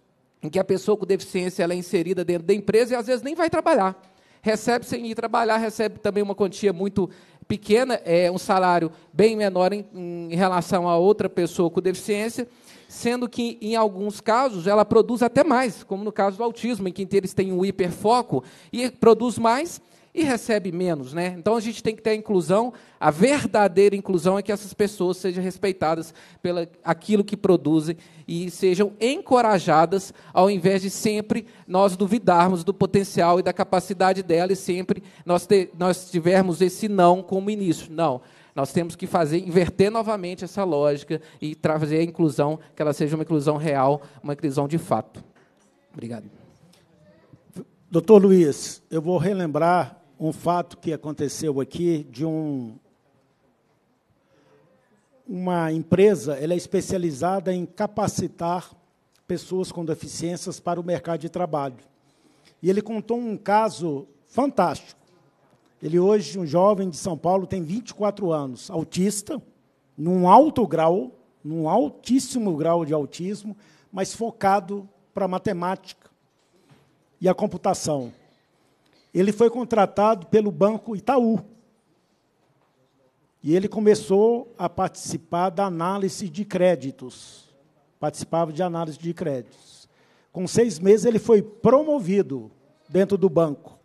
em que a pessoa com deficiência ela é inserida dentro da empresa e às vezes nem vai trabalhar. Recebe sem ir trabalhar, recebe também uma quantia muito pequena, é um salário bem menor em, em relação a outra pessoa com deficiência sendo que em alguns casos ela produz até mais, como no caso do autismo, em que eles têm um hiperfoco e produz mais e recebe menos, né? Então a gente tem que ter a inclusão, a verdadeira inclusão é que essas pessoas sejam respeitadas pela aquilo que produzem e sejam encorajadas ao invés de sempre nós duvidarmos do potencial e da capacidade dela e sempre nós, nós tivermos esse não como início. Não, nós temos que fazer, inverter novamente essa lógica e trazer a inclusão, que ela seja uma inclusão real, uma inclusão de fato. Obrigado. Doutor Luiz, eu vou relembrar um fato que aconteceu aqui de um uma empresa, ela é especializada em capacitar pessoas com deficiências para o mercado de trabalho. E ele contou um caso fantástico. Ele hoje, um jovem de São Paulo, tem 24 anos, autista, num alto grau, num altíssimo grau de autismo, mas focado para matemática e a computação. Ele foi contratado pelo Banco Itaú. E ele começou a participar da análise de créditos. Participava de análise de créditos. Com seis meses, ele foi promovido dentro do banco.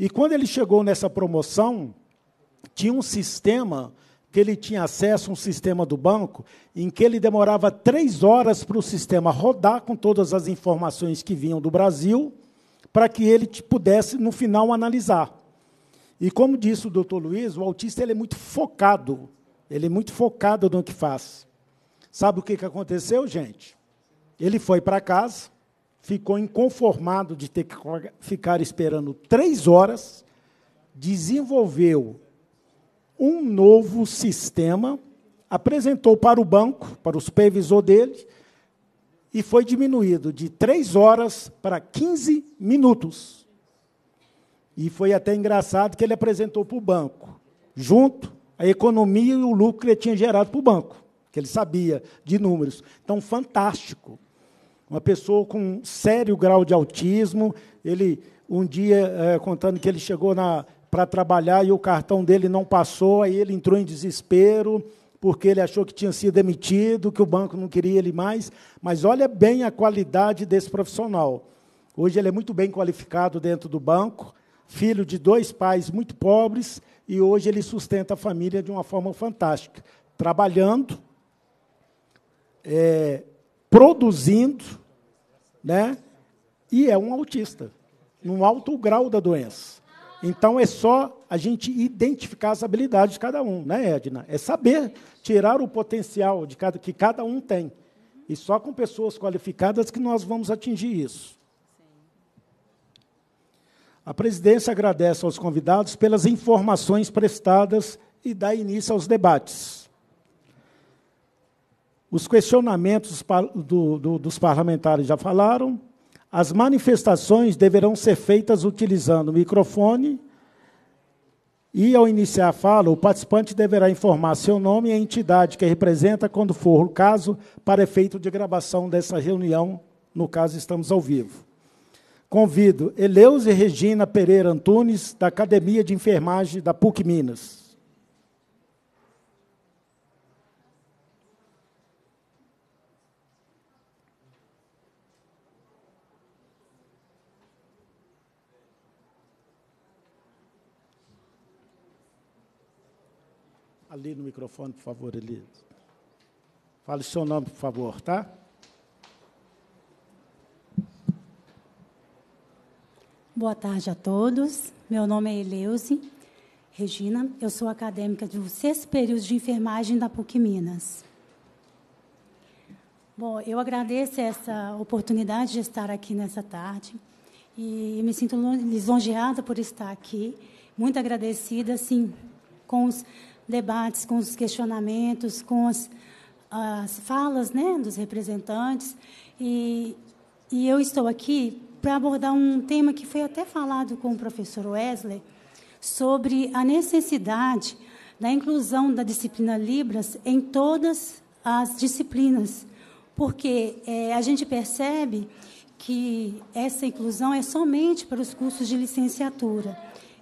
E quando ele chegou nessa promoção, tinha um sistema que ele tinha acesso, um sistema do banco, em que ele demorava três horas para o sistema rodar com todas as informações que vinham do Brasil, para que ele pudesse, no final, analisar. E como disse o doutor Luiz, o autista ele é muito focado, ele é muito focado no que faz. Sabe o que, que aconteceu, gente? Ele foi para casa, ficou inconformado de ter que ficar esperando três horas, desenvolveu um novo sistema, apresentou para o banco, para o supervisor dele, e foi diminuído de três horas para 15 minutos. E foi até engraçado que ele apresentou para o banco, junto a economia e o lucro que ele tinha gerado para o banco, que ele sabia de números. Então, fantástico uma pessoa com um sério grau de autismo. Ele, um dia, é, contando que ele chegou para trabalhar e o cartão dele não passou, aí ele entrou em desespero, porque ele achou que tinha sido demitido, que o banco não queria ele mais. Mas olha bem a qualidade desse profissional. Hoje ele é muito bem qualificado dentro do banco, filho de dois pais muito pobres, e hoje ele sustenta a família de uma forma fantástica, trabalhando, é, produzindo, né? E é um autista, num alto grau da doença. Então é só a gente identificar as habilidades de cada um, né, Edna? É saber tirar o potencial de cada que cada um tem. E só com pessoas qualificadas que nós vamos atingir isso. A presidência agradece aos convidados pelas informações prestadas e dá início aos debates. Os questionamentos do, do, dos parlamentares já falaram. As manifestações deverão ser feitas utilizando o microfone. E, ao iniciar a fala, o participante deverá informar seu nome e a entidade que representa, quando for o caso, para efeito de gravação dessa reunião. No caso, estamos ao vivo. Convido Eleuze Regina Pereira Antunes, da Academia de Enfermagem da PUC Minas. ali no microfone, por favor, Elias. Fale seu nome, por favor, tá? Boa tarde a todos. Meu nome é Eleuze Regina. Eu sou acadêmica do sexto período de enfermagem da PUC Minas. Bom, eu agradeço essa oportunidade de estar aqui nessa tarde e me sinto lisonjeada por estar aqui, muito agradecida, sim, com os debates, com os questionamentos, com as, as falas né, dos representantes. E, e eu estou aqui para abordar um tema que foi até falado com o professor Wesley sobre a necessidade da inclusão da disciplina Libras em todas as disciplinas, porque é, a gente percebe que essa inclusão é somente para os cursos de licenciatura.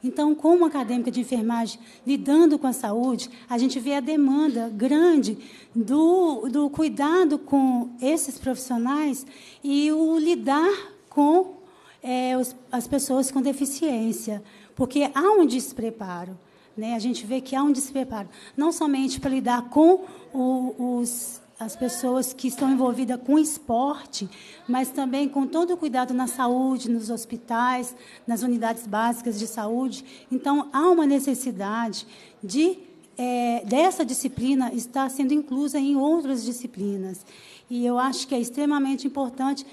Então, como acadêmica de enfermagem, lidando com a saúde, a gente vê a demanda grande do, do cuidado com esses profissionais e o lidar com é, os, as pessoas com deficiência, porque há um despreparo. Né? A gente vê que há um despreparo, não somente para lidar com o, os as pessoas que estão envolvidas com esporte, mas também com todo o cuidado na saúde, nos hospitais, nas unidades básicas de saúde. Então, há uma necessidade de é, dessa disciplina estar sendo inclusa em outras disciplinas. E eu acho que é extremamente importante,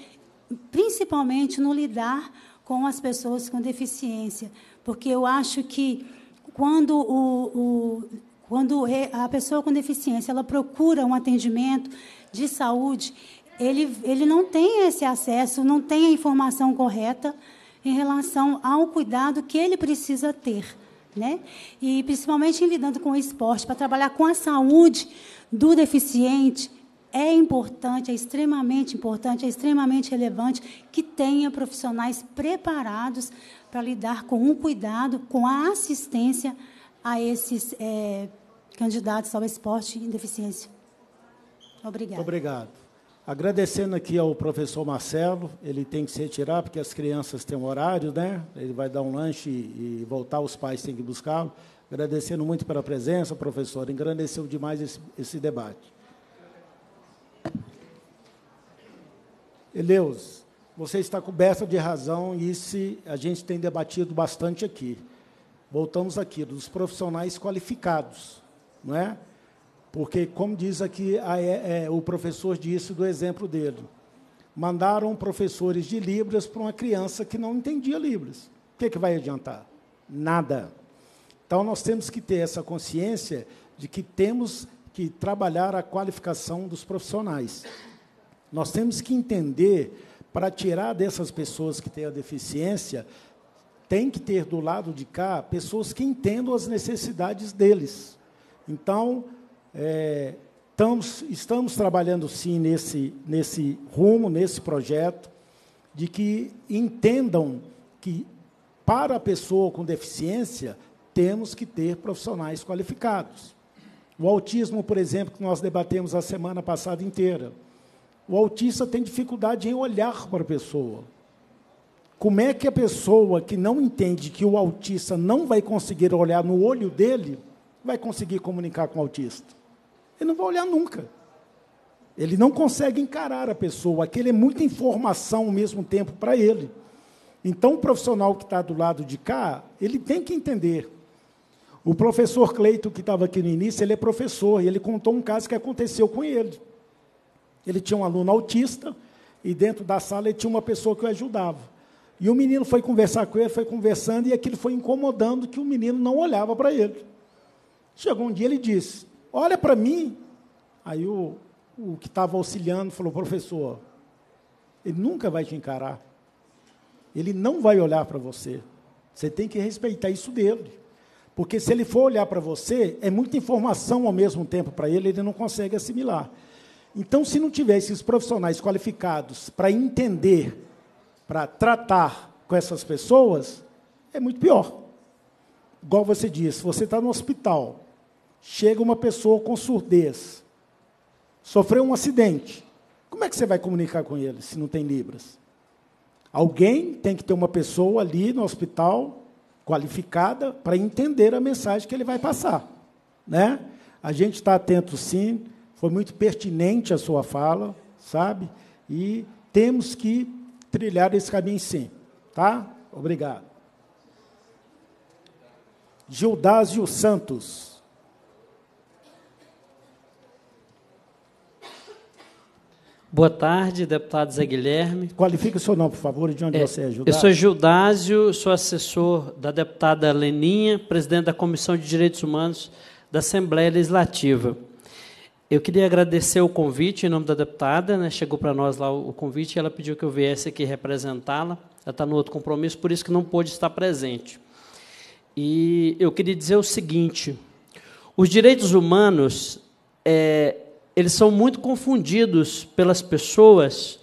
principalmente no lidar com as pessoas com deficiência, porque eu acho que quando o, o quando a pessoa com deficiência ela procura um atendimento de saúde, ele, ele não tem esse acesso, não tem a informação correta em relação ao cuidado que ele precisa ter. Né? E principalmente em lidando com o esporte, para trabalhar com a saúde do deficiente, é importante, é extremamente importante, é extremamente relevante que tenha profissionais preparados para lidar com o cuidado, com a assistência a esses é, candidatos ao esporte em deficiência. Obrigada. Obrigado. Agradecendo aqui ao professor Marcelo, ele tem que se retirar porque as crianças têm um horário, né? Ele vai dar um lanche e, e voltar, os pais têm que buscá-lo. Agradecendo muito pela presença, professor, engrandeceu demais esse, esse debate. Eleus, você está coberta de razão e isso a gente tem debatido bastante aqui voltamos aqui, dos profissionais qualificados, não é? Porque, como diz aqui a, é, é o professor disse do exemplo dele, mandaram professores de Libras para uma criança que não entendia Libras. O que, que vai adiantar? Nada. Então, nós temos que ter essa consciência de que temos que trabalhar a qualificação dos profissionais. Nós temos que entender, para tirar dessas pessoas que têm a deficiência, tem que ter do lado de cá pessoas que entendam as necessidades deles. Então, é, estamos, estamos trabalhando sim nesse, nesse rumo, nesse projeto, de que entendam que para a pessoa com deficiência temos que ter profissionais qualificados. O autismo, por exemplo, que nós debatemos a semana passada inteira. O autista tem dificuldade em olhar para a pessoa. Como é que a pessoa que não entende que o autista não vai conseguir olhar no olho dele, vai conseguir comunicar com o autista? Ele não vai olhar nunca. Ele não consegue encarar a pessoa, aquele é muita informação ao mesmo tempo para ele. Então, o profissional que está do lado de cá, ele tem que entender. O professor Cleito, que estava aqui no início, ele é professor, e ele contou um caso que aconteceu com ele. Ele tinha um aluno autista, e dentro da sala ele tinha uma pessoa que o ajudava. E o menino foi conversar com ele, foi conversando, e aquilo foi incomodando que o menino não olhava para ele. Chegou um dia ele disse: Olha para mim. Aí o, o que estava auxiliando falou: Professor, ele nunca vai te encarar. Ele não vai olhar para você. Você tem que respeitar isso dele. Porque se ele for olhar para você, é muita informação ao mesmo tempo para ele, ele não consegue assimilar. Então, se não tiver esses profissionais qualificados para entender para tratar com essas pessoas, é muito pior. Igual você disse, você está no hospital, chega uma pessoa com surdez, sofreu um acidente. Como é que você vai comunicar com ele se não tem Libras? Alguém tem que ter uma pessoa ali no hospital qualificada para entender a mensagem que ele vai passar. Né? A gente está atento sim, foi muito pertinente a sua fala, sabe? E temos que trilhar esse caminho sim. Tá? Obrigado. Gildásio Santos. Boa tarde, deputado Zé Guilherme. Qualifique o seu nome, por favor, de onde é, você é, Gildásio. Eu sou Gildásio, sou assessor da deputada Leninha, presidente da Comissão de Direitos Humanos da Assembleia Legislativa. Eu queria agradecer o convite em nome da deputada. Né? Chegou para nós lá o convite e ela pediu que eu viesse aqui representá-la. Ela está no outro compromisso, por isso que não pôde estar presente. E eu queria dizer o seguinte: os direitos humanos é, eles são muito confundidos pelas pessoas,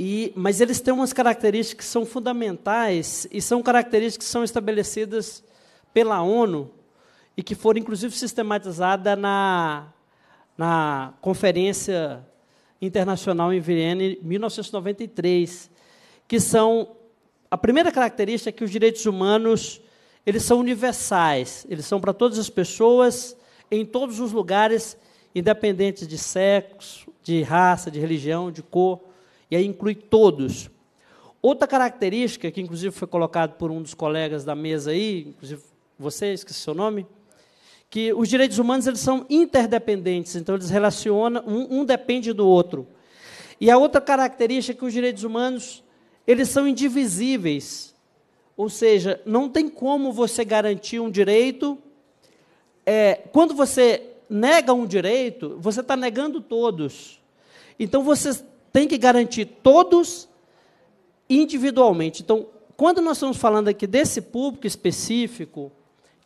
e, mas eles têm umas características que são fundamentais e são características que são estabelecidas pela ONU e que foram inclusive sistematizadas na na Conferência Internacional em Viena, em 1993, que são a primeira característica é que os direitos humanos eles são universais, eles são para todas as pessoas, em todos os lugares, independentes de sexo, de raça, de religião, de cor, e aí inclui todos. Outra característica, que inclusive foi colocado por um dos colegas da mesa aí, inclusive você, esqueci seu nome, que os direitos humanos eles são interdependentes, então eles relacionam, um, um depende do outro. E a outra característica é que os direitos humanos eles são indivisíveis, ou seja, não tem como você garantir um direito. É, quando você nega um direito, você está negando todos. Então você tem que garantir todos individualmente. Então, quando nós estamos falando aqui desse público específico,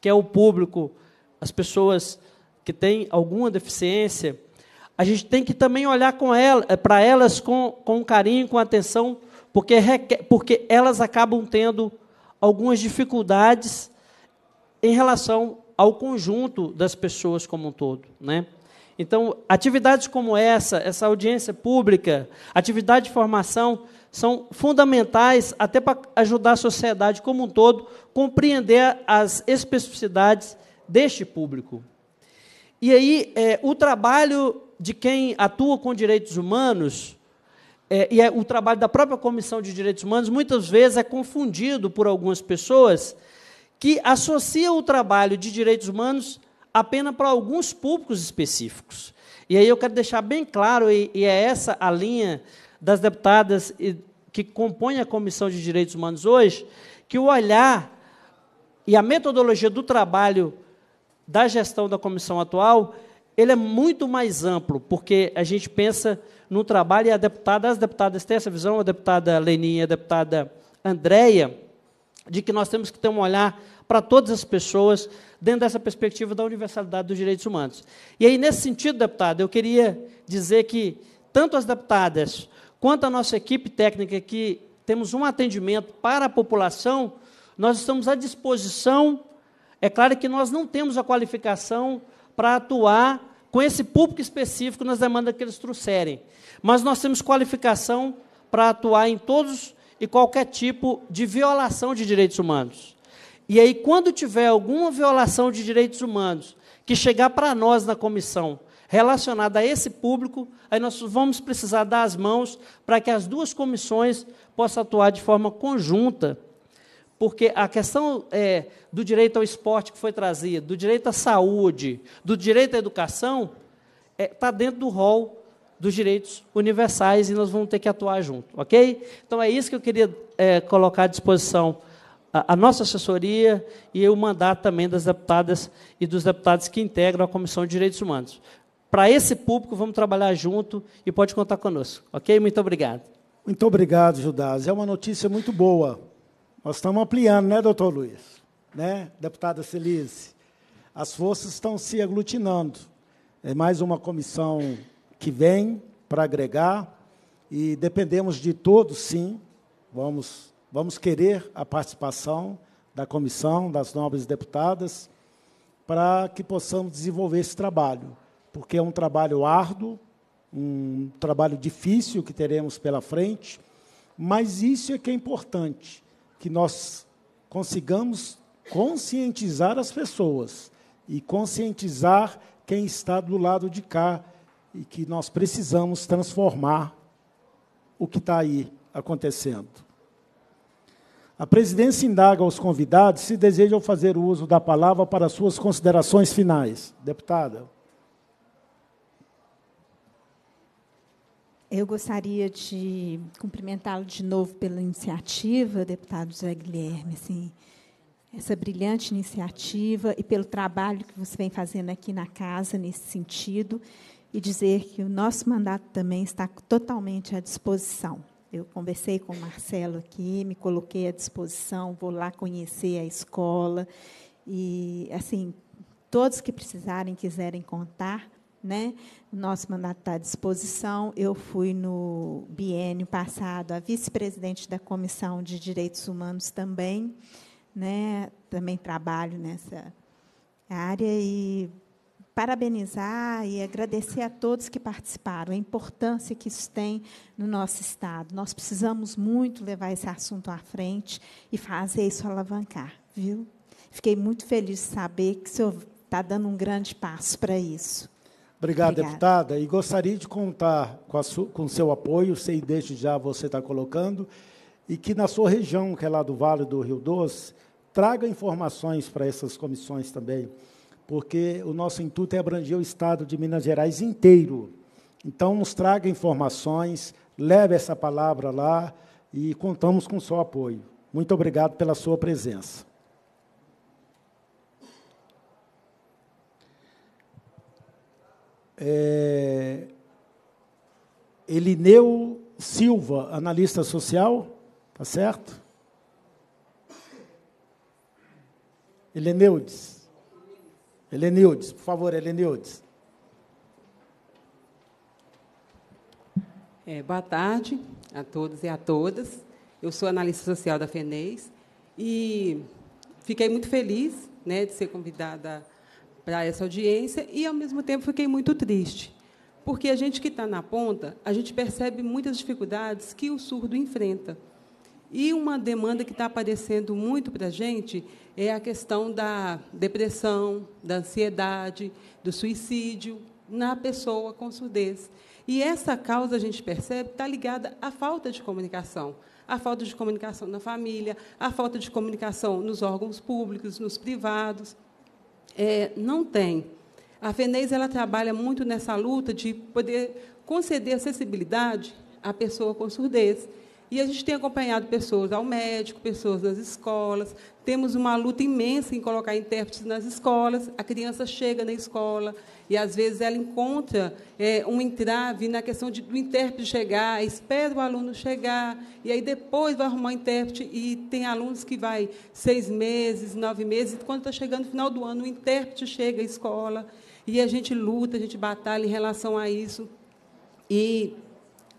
que é o público as pessoas que têm alguma deficiência, a gente tem que também olhar com ela, eh, para elas com, com carinho, com atenção, porque, requer, porque elas acabam tendo algumas dificuldades em relação ao conjunto das pessoas como um todo. Né? Então, atividades como essa, essa audiência pública, atividade de formação, são fundamentais até para ajudar a sociedade como um todo a compreender as especificidades deste público. E aí, é, o trabalho de quem atua com direitos humanos, é, e é o trabalho da própria Comissão de Direitos Humanos, muitas vezes é confundido por algumas pessoas que associam o trabalho de direitos humanos apenas para alguns públicos específicos. E aí eu quero deixar bem claro, e, e é essa a linha das deputadas que compõem a Comissão de Direitos Humanos hoje, que o olhar e a metodologia do trabalho da gestão da comissão atual, ele é muito mais amplo, porque a gente pensa no trabalho e a deputada, as deputadas têm essa visão, a deputada Leninha, a deputada Andréia, de que nós temos que ter um olhar para todas as pessoas dentro dessa perspectiva da universalidade dos direitos humanos. E aí, nesse sentido, deputada, eu queria dizer que tanto as deputadas quanto a nossa equipe técnica, que temos um atendimento para a população, nós estamos à disposição é claro que nós não temos a qualificação para atuar com esse público específico nas demandas que eles trouxerem, mas nós temos qualificação para atuar em todos e qualquer tipo de violação de direitos humanos. E aí, quando tiver alguma violação de direitos humanos que chegar para nós na comissão relacionada a esse público, aí nós vamos precisar dar as mãos para que as duas comissões possam atuar de forma conjunta porque a questão é, do direito ao esporte que foi trazido, do direito à saúde, do direito à educação, está é, tá dentro do rol dos direitos universais e nós vamos ter que atuar junto, ok? Então é isso que eu queria é, colocar à disposição a, a, nossa assessoria e o mandato também das deputadas e dos deputados que integram a Comissão de Direitos Humanos. Para esse público, vamos trabalhar junto e pode contar conosco, ok? Muito obrigado. Muito obrigado, Judas. É uma notícia muito boa nós estamos ampliando, né, doutor Luiz? Né, deputada Celice? As forças estão se aglutinando. É mais uma comissão que vem para agregar e dependemos de todos, sim. Vamos, vamos querer a participação da comissão, das nobres deputadas, para que possamos desenvolver esse trabalho, porque é um trabalho árduo, um trabalho difícil que teremos pela frente, mas isso é que é importante que nós consigamos conscientizar as pessoas e conscientizar quem está do lado de cá e que nós precisamos transformar o que está aí acontecendo. A presidência indaga aos convidados se desejam fazer uso da palavra para suas considerações finais. Deputada. Eu gostaria de cumprimentá-lo de novo pela iniciativa, deputado José Guilherme, assim, essa brilhante iniciativa e pelo trabalho que você vem fazendo aqui na casa nesse sentido e dizer que o nosso mandato também está totalmente à disposição. Eu conversei com o Marcelo aqui, me coloquei à disposição, vou lá conhecer a escola e assim, todos que precisarem, quiserem contar, né? O nosso mandato está à disposição. Eu fui no biênio passado a vice-presidente da Comissão de Direitos Humanos também, né? Também trabalho nessa área e parabenizar e agradecer a todos que participaram, a importância que isso tem no nosso estado. Nós precisamos muito levar esse assunto à frente e fazer isso alavancar, viu? Fiquei muito feliz de saber que o senhor está dando um grande passo para isso. Obrigado, Obrigada. deputada. E gostaria de contar com, o seu apoio, sei desde já você está colocando, e que na sua região, que é lá do Vale do Rio Doce, traga informações para essas comissões também, porque o nosso intuito é abranger o estado de Minas Gerais inteiro. Então, nos traga informações, leve essa palavra lá e contamos com o seu apoio. Muito obrigado pela sua presença. é, Elineu Silva, analista social, tá certo? Heleneudes. Heleneudes, por favor, Heleneudes. É, boa tarde a todos e a todas. Eu sou analista social da Feneis e fiquei muito feliz né, de ser convidada a para essa audiência e, ao mesmo tempo, fiquei muito triste, porque a gente que está na ponta, a gente percebe muitas dificuldades que o surdo enfrenta. E uma demanda que está aparecendo muito para a gente é a questão da depressão, da ansiedade, do suicídio na pessoa com surdez. E essa causa, a gente percebe, está ligada à falta de comunicação. à falta de comunicação na família, à falta de comunicação nos órgãos públicos, nos privados é, não tem. A FENEIS ela trabalha muito nessa luta de poder conceder acessibilidade à pessoa com surdez. E a gente tem acompanhado pessoas ao médico, pessoas nas escolas. Temos uma luta imensa em colocar intérpretes nas escolas. A criança chega na escola, e às vezes ela encontra é, um entrave na questão de, do intérprete chegar, espera o aluno chegar, e aí depois vai arrumar o intérprete, e tem alunos que vai seis meses, nove meses, e quando está chegando no final do ano, o intérprete chega à escola, e a gente luta, a gente batalha em relação a isso, e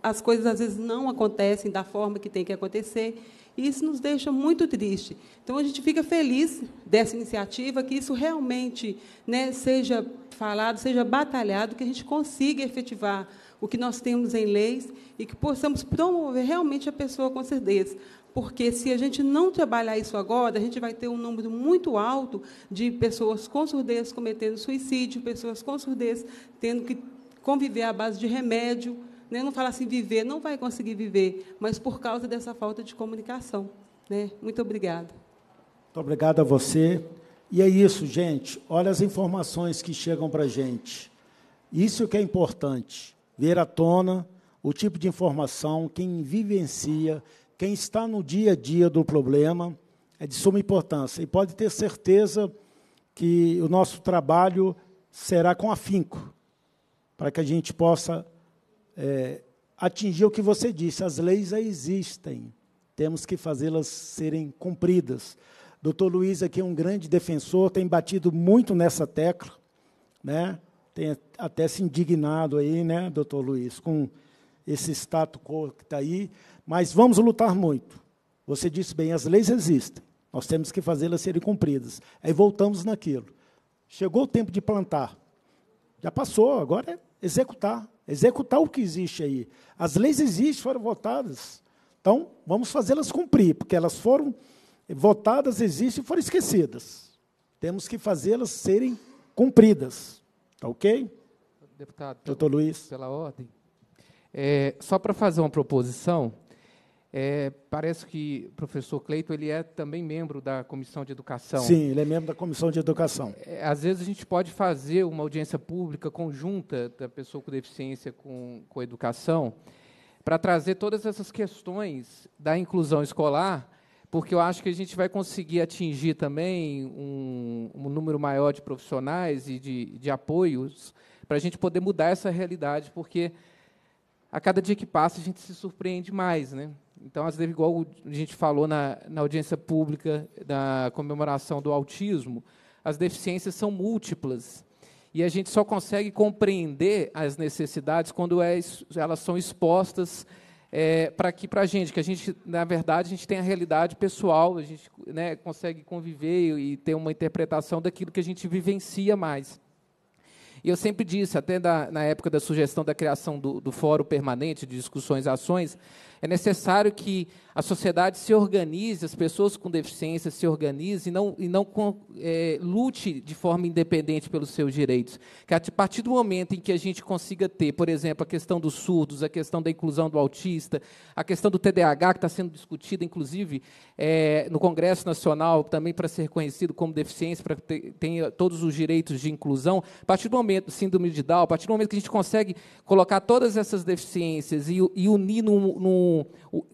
as coisas às vezes não acontecem da forma que tem que acontecer, e isso nos deixa muito triste. Então, a gente fica feliz dessa iniciativa, que isso realmente né, seja falado, seja batalhado, que a gente consiga efetivar o que nós temos em leis e que possamos promover realmente a pessoa com certeza. Porque se a gente não trabalhar isso agora, a gente vai ter um número muito alto de pessoas com surdez cometendo suicídio, pessoas com surdez tendo que conviver à base de remédio, né, não fala assim, viver, não vai conseguir viver, mas por causa dessa falta de comunicação. Né? Muito obrigada. Muito obrigado a você. E é isso, gente. Olha as informações que chegam para a gente. Isso que é importante. Ver à tona o tipo de informação, quem vivencia, quem está no dia a dia do problema, é de suma importância. E pode ter certeza que o nosso trabalho será com afinco, para que a gente possa é, atingir o que você disse. As leis já existem, temos que fazê-las serem cumpridas. Doutor Luiz aqui é um grande defensor, tem batido muito nessa tecla, né? tem até se indignado aí, né, doutor Luiz, com esse status quo que está aí, mas vamos lutar muito. Você disse bem, as leis existem, nós temos que fazê-las serem cumpridas. Aí voltamos naquilo. Chegou o tempo de plantar. Já passou, agora é executar. Executar o que existe aí. As leis existem, foram votadas. Então, vamos fazê-las cumprir, porque elas foram votadas, existem e foram esquecidas. Temos que fazê-las serem cumpridas. Tá ok? Deputado, Doutor pelo, Luiz. Pela ordem. É, só para fazer uma proposição, é, parece que o professor Cleito ele é também membro da comissão de educação. Sim, ele é membro da comissão de educação. É, às vezes a gente pode fazer uma audiência pública conjunta da pessoa com deficiência com, com educação para trazer todas essas questões da inclusão escolar, porque eu acho que a gente vai conseguir atingir também um, um número maior de profissionais e de, de apoios para a gente poder mudar essa realidade, porque a cada dia que passa a gente se surpreende mais, né? Então, às vezes, igual a gente falou na, na audiência pública da comemoração do autismo, as deficiências são múltiplas. E a gente só consegue compreender as necessidades quando é, elas são expostas é, para aqui para a gente, que a gente, na verdade, a gente tem a realidade pessoal, a gente né, consegue conviver e, e ter uma interpretação daquilo que a gente vivencia mais. E eu sempre disse, até da, na época da sugestão da criação do, do Fórum Permanente de Discussões e Ações, é necessário que a sociedade se organize, as pessoas com deficiência se organizem e não, e não é, lute de forma independente pelos seus direitos. Que a partir do momento em que a gente consiga ter, por exemplo, a questão dos surdos, a questão da inclusão do autista, a questão do TDAH, que está sendo discutida, inclusive, é, no Congresso Nacional, também para ser reconhecido como deficiência, para que tenha todos os direitos de inclusão, a partir do momento, síndrome de Down, a partir do momento que a gente consegue colocar todas essas deficiências e, e unir num, num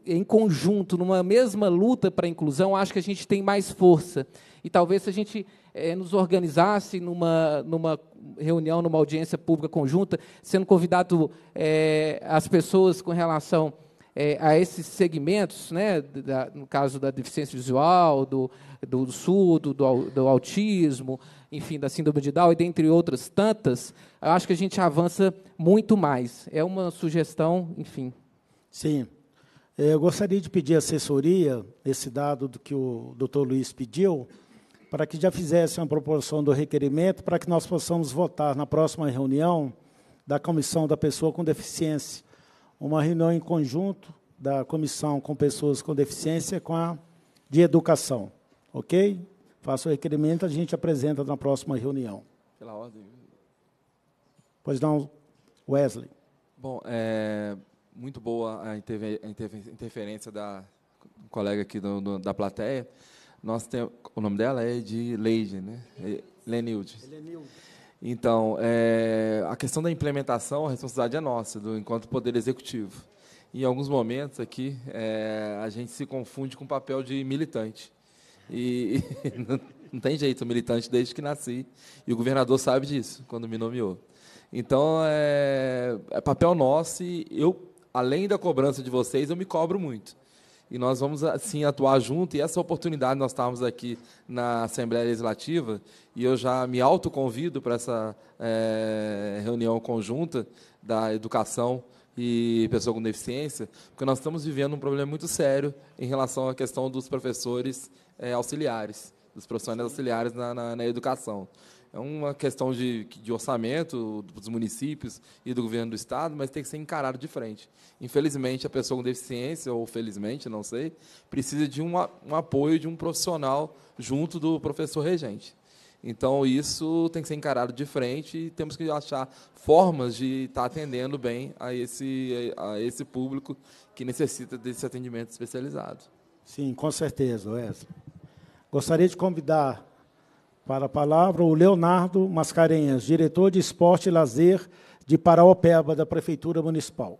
em conjunto, numa mesma luta para a inclusão, acho que a gente tem mais força. E talvez se a gente é, nos organizasse numa, numa reunião, numa audiência pública conjunta, sendo convidado é, as pessoas com relação é, a esses segmentos, né, da, no caso da deficiência visual, do, do surdo, do, do, autismo, enfim, da síndrome de Down, e dentre outras tantas, acho que a gente avança muito mais. É uma sugestão, enfim. Sim. É, eu gostaria de pedir assessoria, esse dado do que o doutor Luiz pediu, para que já fizesse uma proporção do requerimento, para que nós possamos votar na próxima reunião da Comissão da Pessoa com Deficiência, uma reunião em conjunto da Comissão com Pessoas com Deficiência com a de Educação, ok? Faço o requerimento, a gente apresenta na próxima reunião. Pela ordem. Pois não, Wesley. Bom, é, muito boa a interferência da colega aqui do, do, da plateia. Nós tem, o nome dela é de Leide, né? É Lenilde. Então, é, a questão da implementação, a responsabilidade é nossa, do enquanto poder executivo. Em alguns momentos aqui, é, a gente se confunde com o papel de militante. E, e não, não tem jeito, militante desde que nasci. E o governador sabe disso, quando me nomeou. Então, é, é papel nosso e eu além da cobrança de vocês, eu me cobro muito. E nós vamos, assim, atuar junto. E essa oportunidade, nós estamos aqui na Assembleia Legislativa, e eu já me autoconvido para essa é, reunião conjunta da educação e pessoa com deficiência, porque nós estamos vivendo um problema muito sério em relação à questão dos professores é, auxiliares, dos profissionais auxiliares na, na, na educação. É uma questão de, de orçamento dos municípios e do governo do estado, mas tem que ser encarado de frente. Infelizmente, a pessoa com deficiência, ou felizmente, não sei, precisa de um, um apoio de um profissional junto do professor regente. Então, isso tem que ser encarado de frente e temos que achar formas de estar atendendo bem a esse, a esse público que necessita desse atendimento especializado. Sim, com certeza, Wesley. Gostaria de convidar para a palavra, o Leonardo Mascarenhas, diretor de Esporte e Lazer de Paraopeba, da Prefeitura Municipal.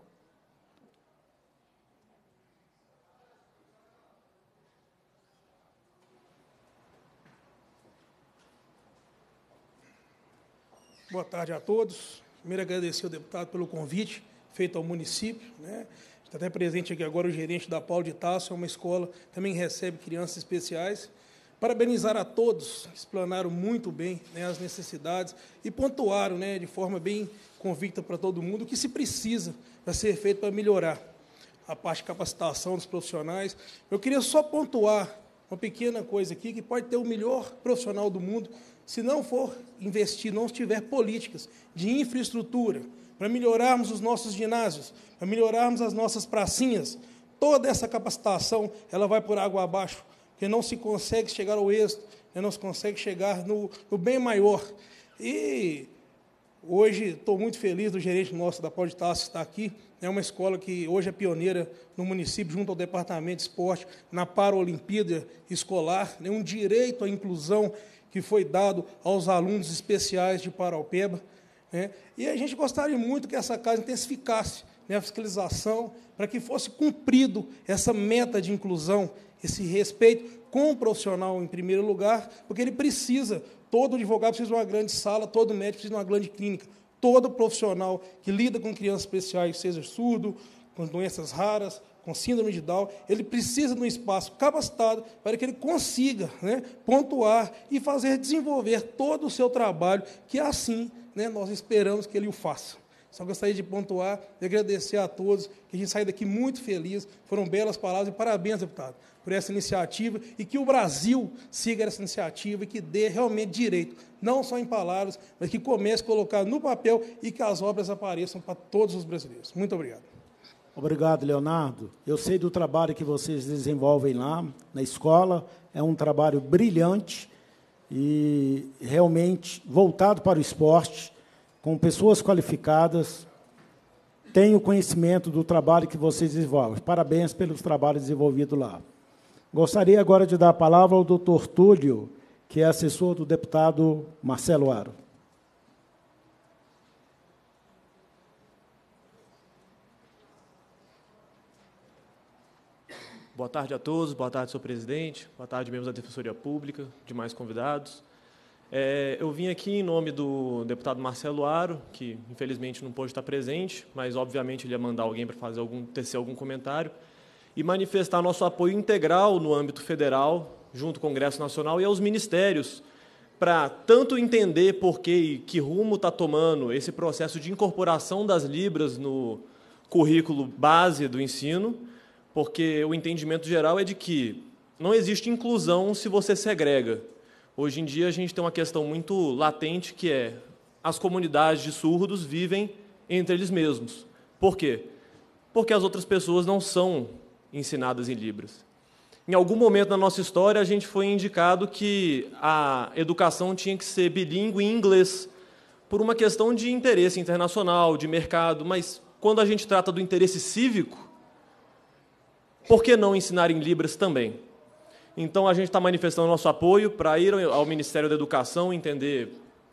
Boa tarde a todos. Primeiro, agradecer ao deputado pelo convite feito ao município. Né? Está até presente aqui agora o gerente da Paulo de Tasso, é uma escola, também recebe crianças especiais. Parabenizar a todos, explanaram muito bem né, as necessidades e pontuaram né, de forma bem convicta para todo mundo o que se precisa para ser feito para melhorar a parte de capacitação dos profissionais. Eu queria só pontuar uma pequena coisa aqui, que pode ter o melhor profissional do mundo, se não for investir, não tiver políticas de infraestrutura, para melhorarmos os nossos ginásios, para melhorarmos as nossas pracinhas, toda essa capacitação, ela vai por água abaixo que não se consegue chegar ao êxito, que não se consegue chegar no, no bem maior. E hoje estou muito feliz do gerente nosso da Podtaça estar aqui. É uma escola que hoje é pioneira no município, junto ao Departamento de Esporte, na Paralimpíada Escolar. É um direito à inclusão que foi dado aos alunos especiais de Paraupeba. Né? E a gente gostaria muito que essa casa intensificasse né, a fiscalização, para que fosse cumprido essa meta de inclusão, esse respeito com o profissional em primeiro lugar, porque ele precisa, todo advogado precisa de uma grande sala, todo médico precisa de uma grande clínica, todo profissional que lida com crianças especiais, seja surdo, com doenças raras, com síndrome de Down, ele precisa de um espaço capacitado para que ele consiga né, pontuar e fazer desenvolver todo o seu trabalho, que assim né, nós esperamos que ele o faça. Só gostaria de pontuar e agradecer a todos, que a gente saiu daqui muito feliz. Foram belas palavras e parabéns, deputado, por essa iniciativa e que o Brasil siga essa iniciativa e que dê realmente direito, não só em palavras, mas que comece a colocar no papel e que as obras apareçam para todos os brasileiros. Muito obrigado. Obrigado, Leonardo. Eu sei do trabalho que vocês desenvolvem lá na escola, é um trabalho brilhante e realmente voltado para o esporte com pessoas qualificadas, tenho o conhecimento do trabalho que vocês desenvolvem. Parabéns pelos trabalhos desenvolvidos lá. Gostaria agora de dar a palavra ao doutor Túlio, que é assessor do deputado Marcelo Aro. Boa tarde a todos, boa tarde, senhor presidente, boa tarde, membros da Defensoria Pública, demais convidados. É, eu vim aqui em nome do deputado Marcelo Aro, que infelizmente não pôde estar presente, mas obviamente ele ia mandar alguém para fazer algum, tecer algum comentário, e manifestar nosso apoio integral no âmbito federal, junto ao Congresso Nacional e aos ministérios, para tanto entender por que e que rumo está tomando esse processo de incorporação das Libras no currículo base do ensino, porque o entendimento geral é de que não existe inclusão se você segrega. Hoje em dia a gente tem uma questão muito latente que é as comunidades de surdos vivem entre eles mesmos. Por quê? Porque as outras pessoas não são ensinadas em Libras. Em algum momento da nossa história, a gente foi indicado que a educação tinha que ser bilíngue em inglês, por uma questão de interesse internacional, de mercado, mas quando a gente trata do interesse cívico, por que não ensinar em Libras também? Então a gente está manifestando nosso apoio para ir ao Ministério da Educação entender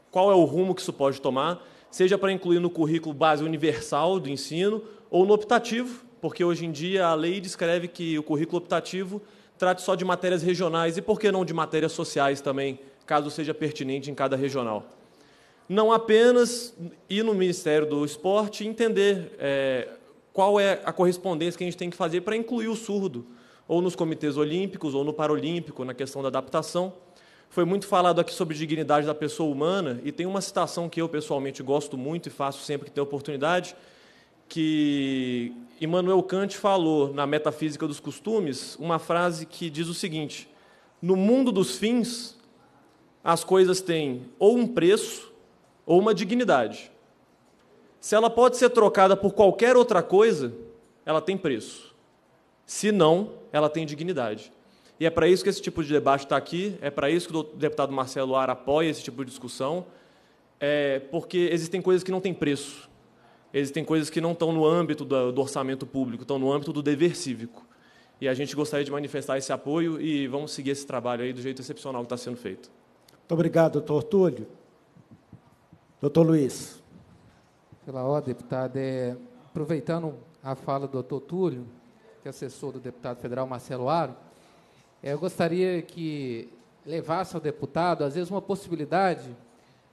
qual é o rumo que isso pode tomar, seja para incluir no currículo base universal do ensino ou no optativo, porque hoje em dia a lei descreve que o currículo optativo trate só de matérias regionais e por que não de matérias sociais também, caso seja pertinente em cada regional. Não apenas ir no Ministério do Esporte e entender é, qual é a correspondência que a gente tem que fazer para incluir o surdo ou nos comitês olímpicos, ou no Paralímpico, na questão da adaptação. Foi muito falado aqui sobre dignidade da pessoa humana, e tem uma citação que eu pessoalmente gosto muito e faço sempre que tenho oportunidade, que Immanuel Kant falou na Metafísica dos Costumes uma frase que diz o seguinte: No mundo dos fins, as coisas têm ou um preço ou uma dignidade. Se ela pode ser trocada por qualquer outra coisa, ela tem preço. Se não, ela tem dignidade. E é para isso que esse tipo de debate está aqui, é para isso que o deputado Marcelo Ara apoia esse tipo de discussão, é porque existem coisas que não têm preço, existem coisas que não estão no âmbito do orçamento público, estão no âmbito do dever cívico. E a gente gostaria de manifestar esse apoio e vamos seguir esse trabalho aí do jeito excepcional que está sendo feito. Muito obrigado, doutor Túlio. Doutor Luiz. Pela ordem, deputado, é, aproveitando a fala do doutor Túlio, que é assessor do deputado federal Marcelo Aro, é, eu gostaria que levasse ao deputado, às vezes, uma possibilidade,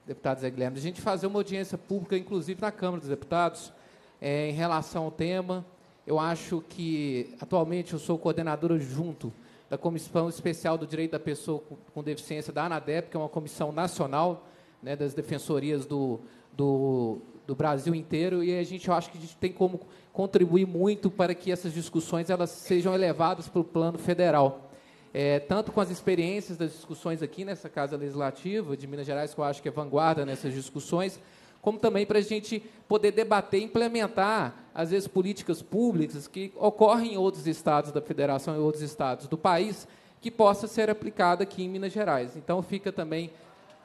deputado Zé Guilherme, de a gente fazer uma audiência pública, inclusive na Câmara dos Deputados, é, em relação ao tema. Eu acho que, atualmente, eu sou coordenadora junto da Comissão Especial do Direito da Pessoa com Deficiência da ANADEP, que é uma comissão nacional né, das defensorias do, do do Brasil inteiro e a gente eu acho que a gente tem como contribuir muito para que essas discussões elas sejam elevadas para o plano federal. É, tanto com as experiências das discussões aqui nessa Casa Legislativa de Minas Gerais, que eu acho que é vanguarda nessas discussões, como também para a gente poder debater e implementar, às vezes, políticas públicas que ocorrem em outros estados da federação e outros estados do país, que possa ser aplicada aqui em Minas Gerais. Então, fica também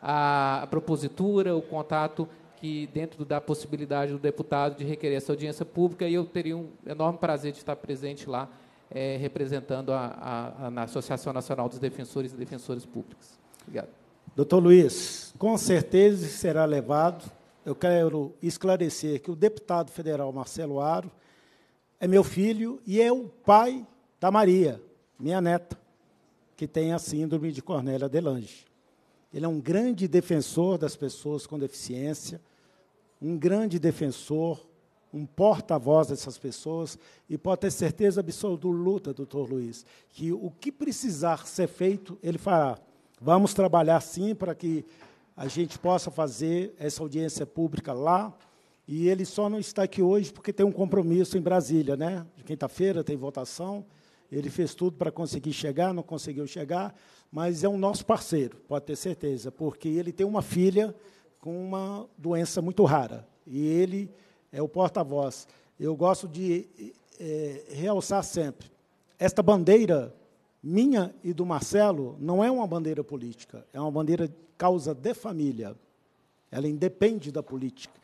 a, a propositura, o contato que, dentro da possibilidade do deputado de requerer essa audiência pública, e eu teria um enorme prazer de estar presente lá, é, representando a, a, a, Associação Nacional dos Defensores e Defensoras Públicas. Obrigado. Doutor Luiz, com certeza será levado. Eu quero esclarecer que o deputado federal Marcelo Aro é meu filho e é o pai da Maria, minha neta, que tem a síndrome de Cornélia Delange. Ele é um grande defensor das pessoas com deficiência, um grande defensor, um porta-voz dessas pessoas, e pode ter certeza absoluta, doutor Luiz, que o que precisar ser feito, ele fará. Vamos trabalhar sim para que a gente possa fazer essa audiência pública lá. E ele só não está aqui hoje porque tem um compromisso em Brasília, né? Quinta-feira tem votação. Ele fez tudo para conseguir chegar, não conseguiu chegar, mas é um nosso parceiro, pode ter certeza, porque ele tem uma filha com uma doença muito rara. E ele é o porta-voz. Eu gosto de é, realçar sempre: esta bandeira minha e do Marcelo não é uma bandeira política, é uma bandeira causa de família. Ela independe da política.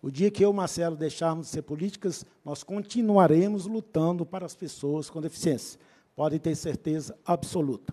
O dia que eu e Marcelo deixarmos de ser políticas, nós continuaremos lutando para as pessoas com deficiência. Podem ter certeza absoluta.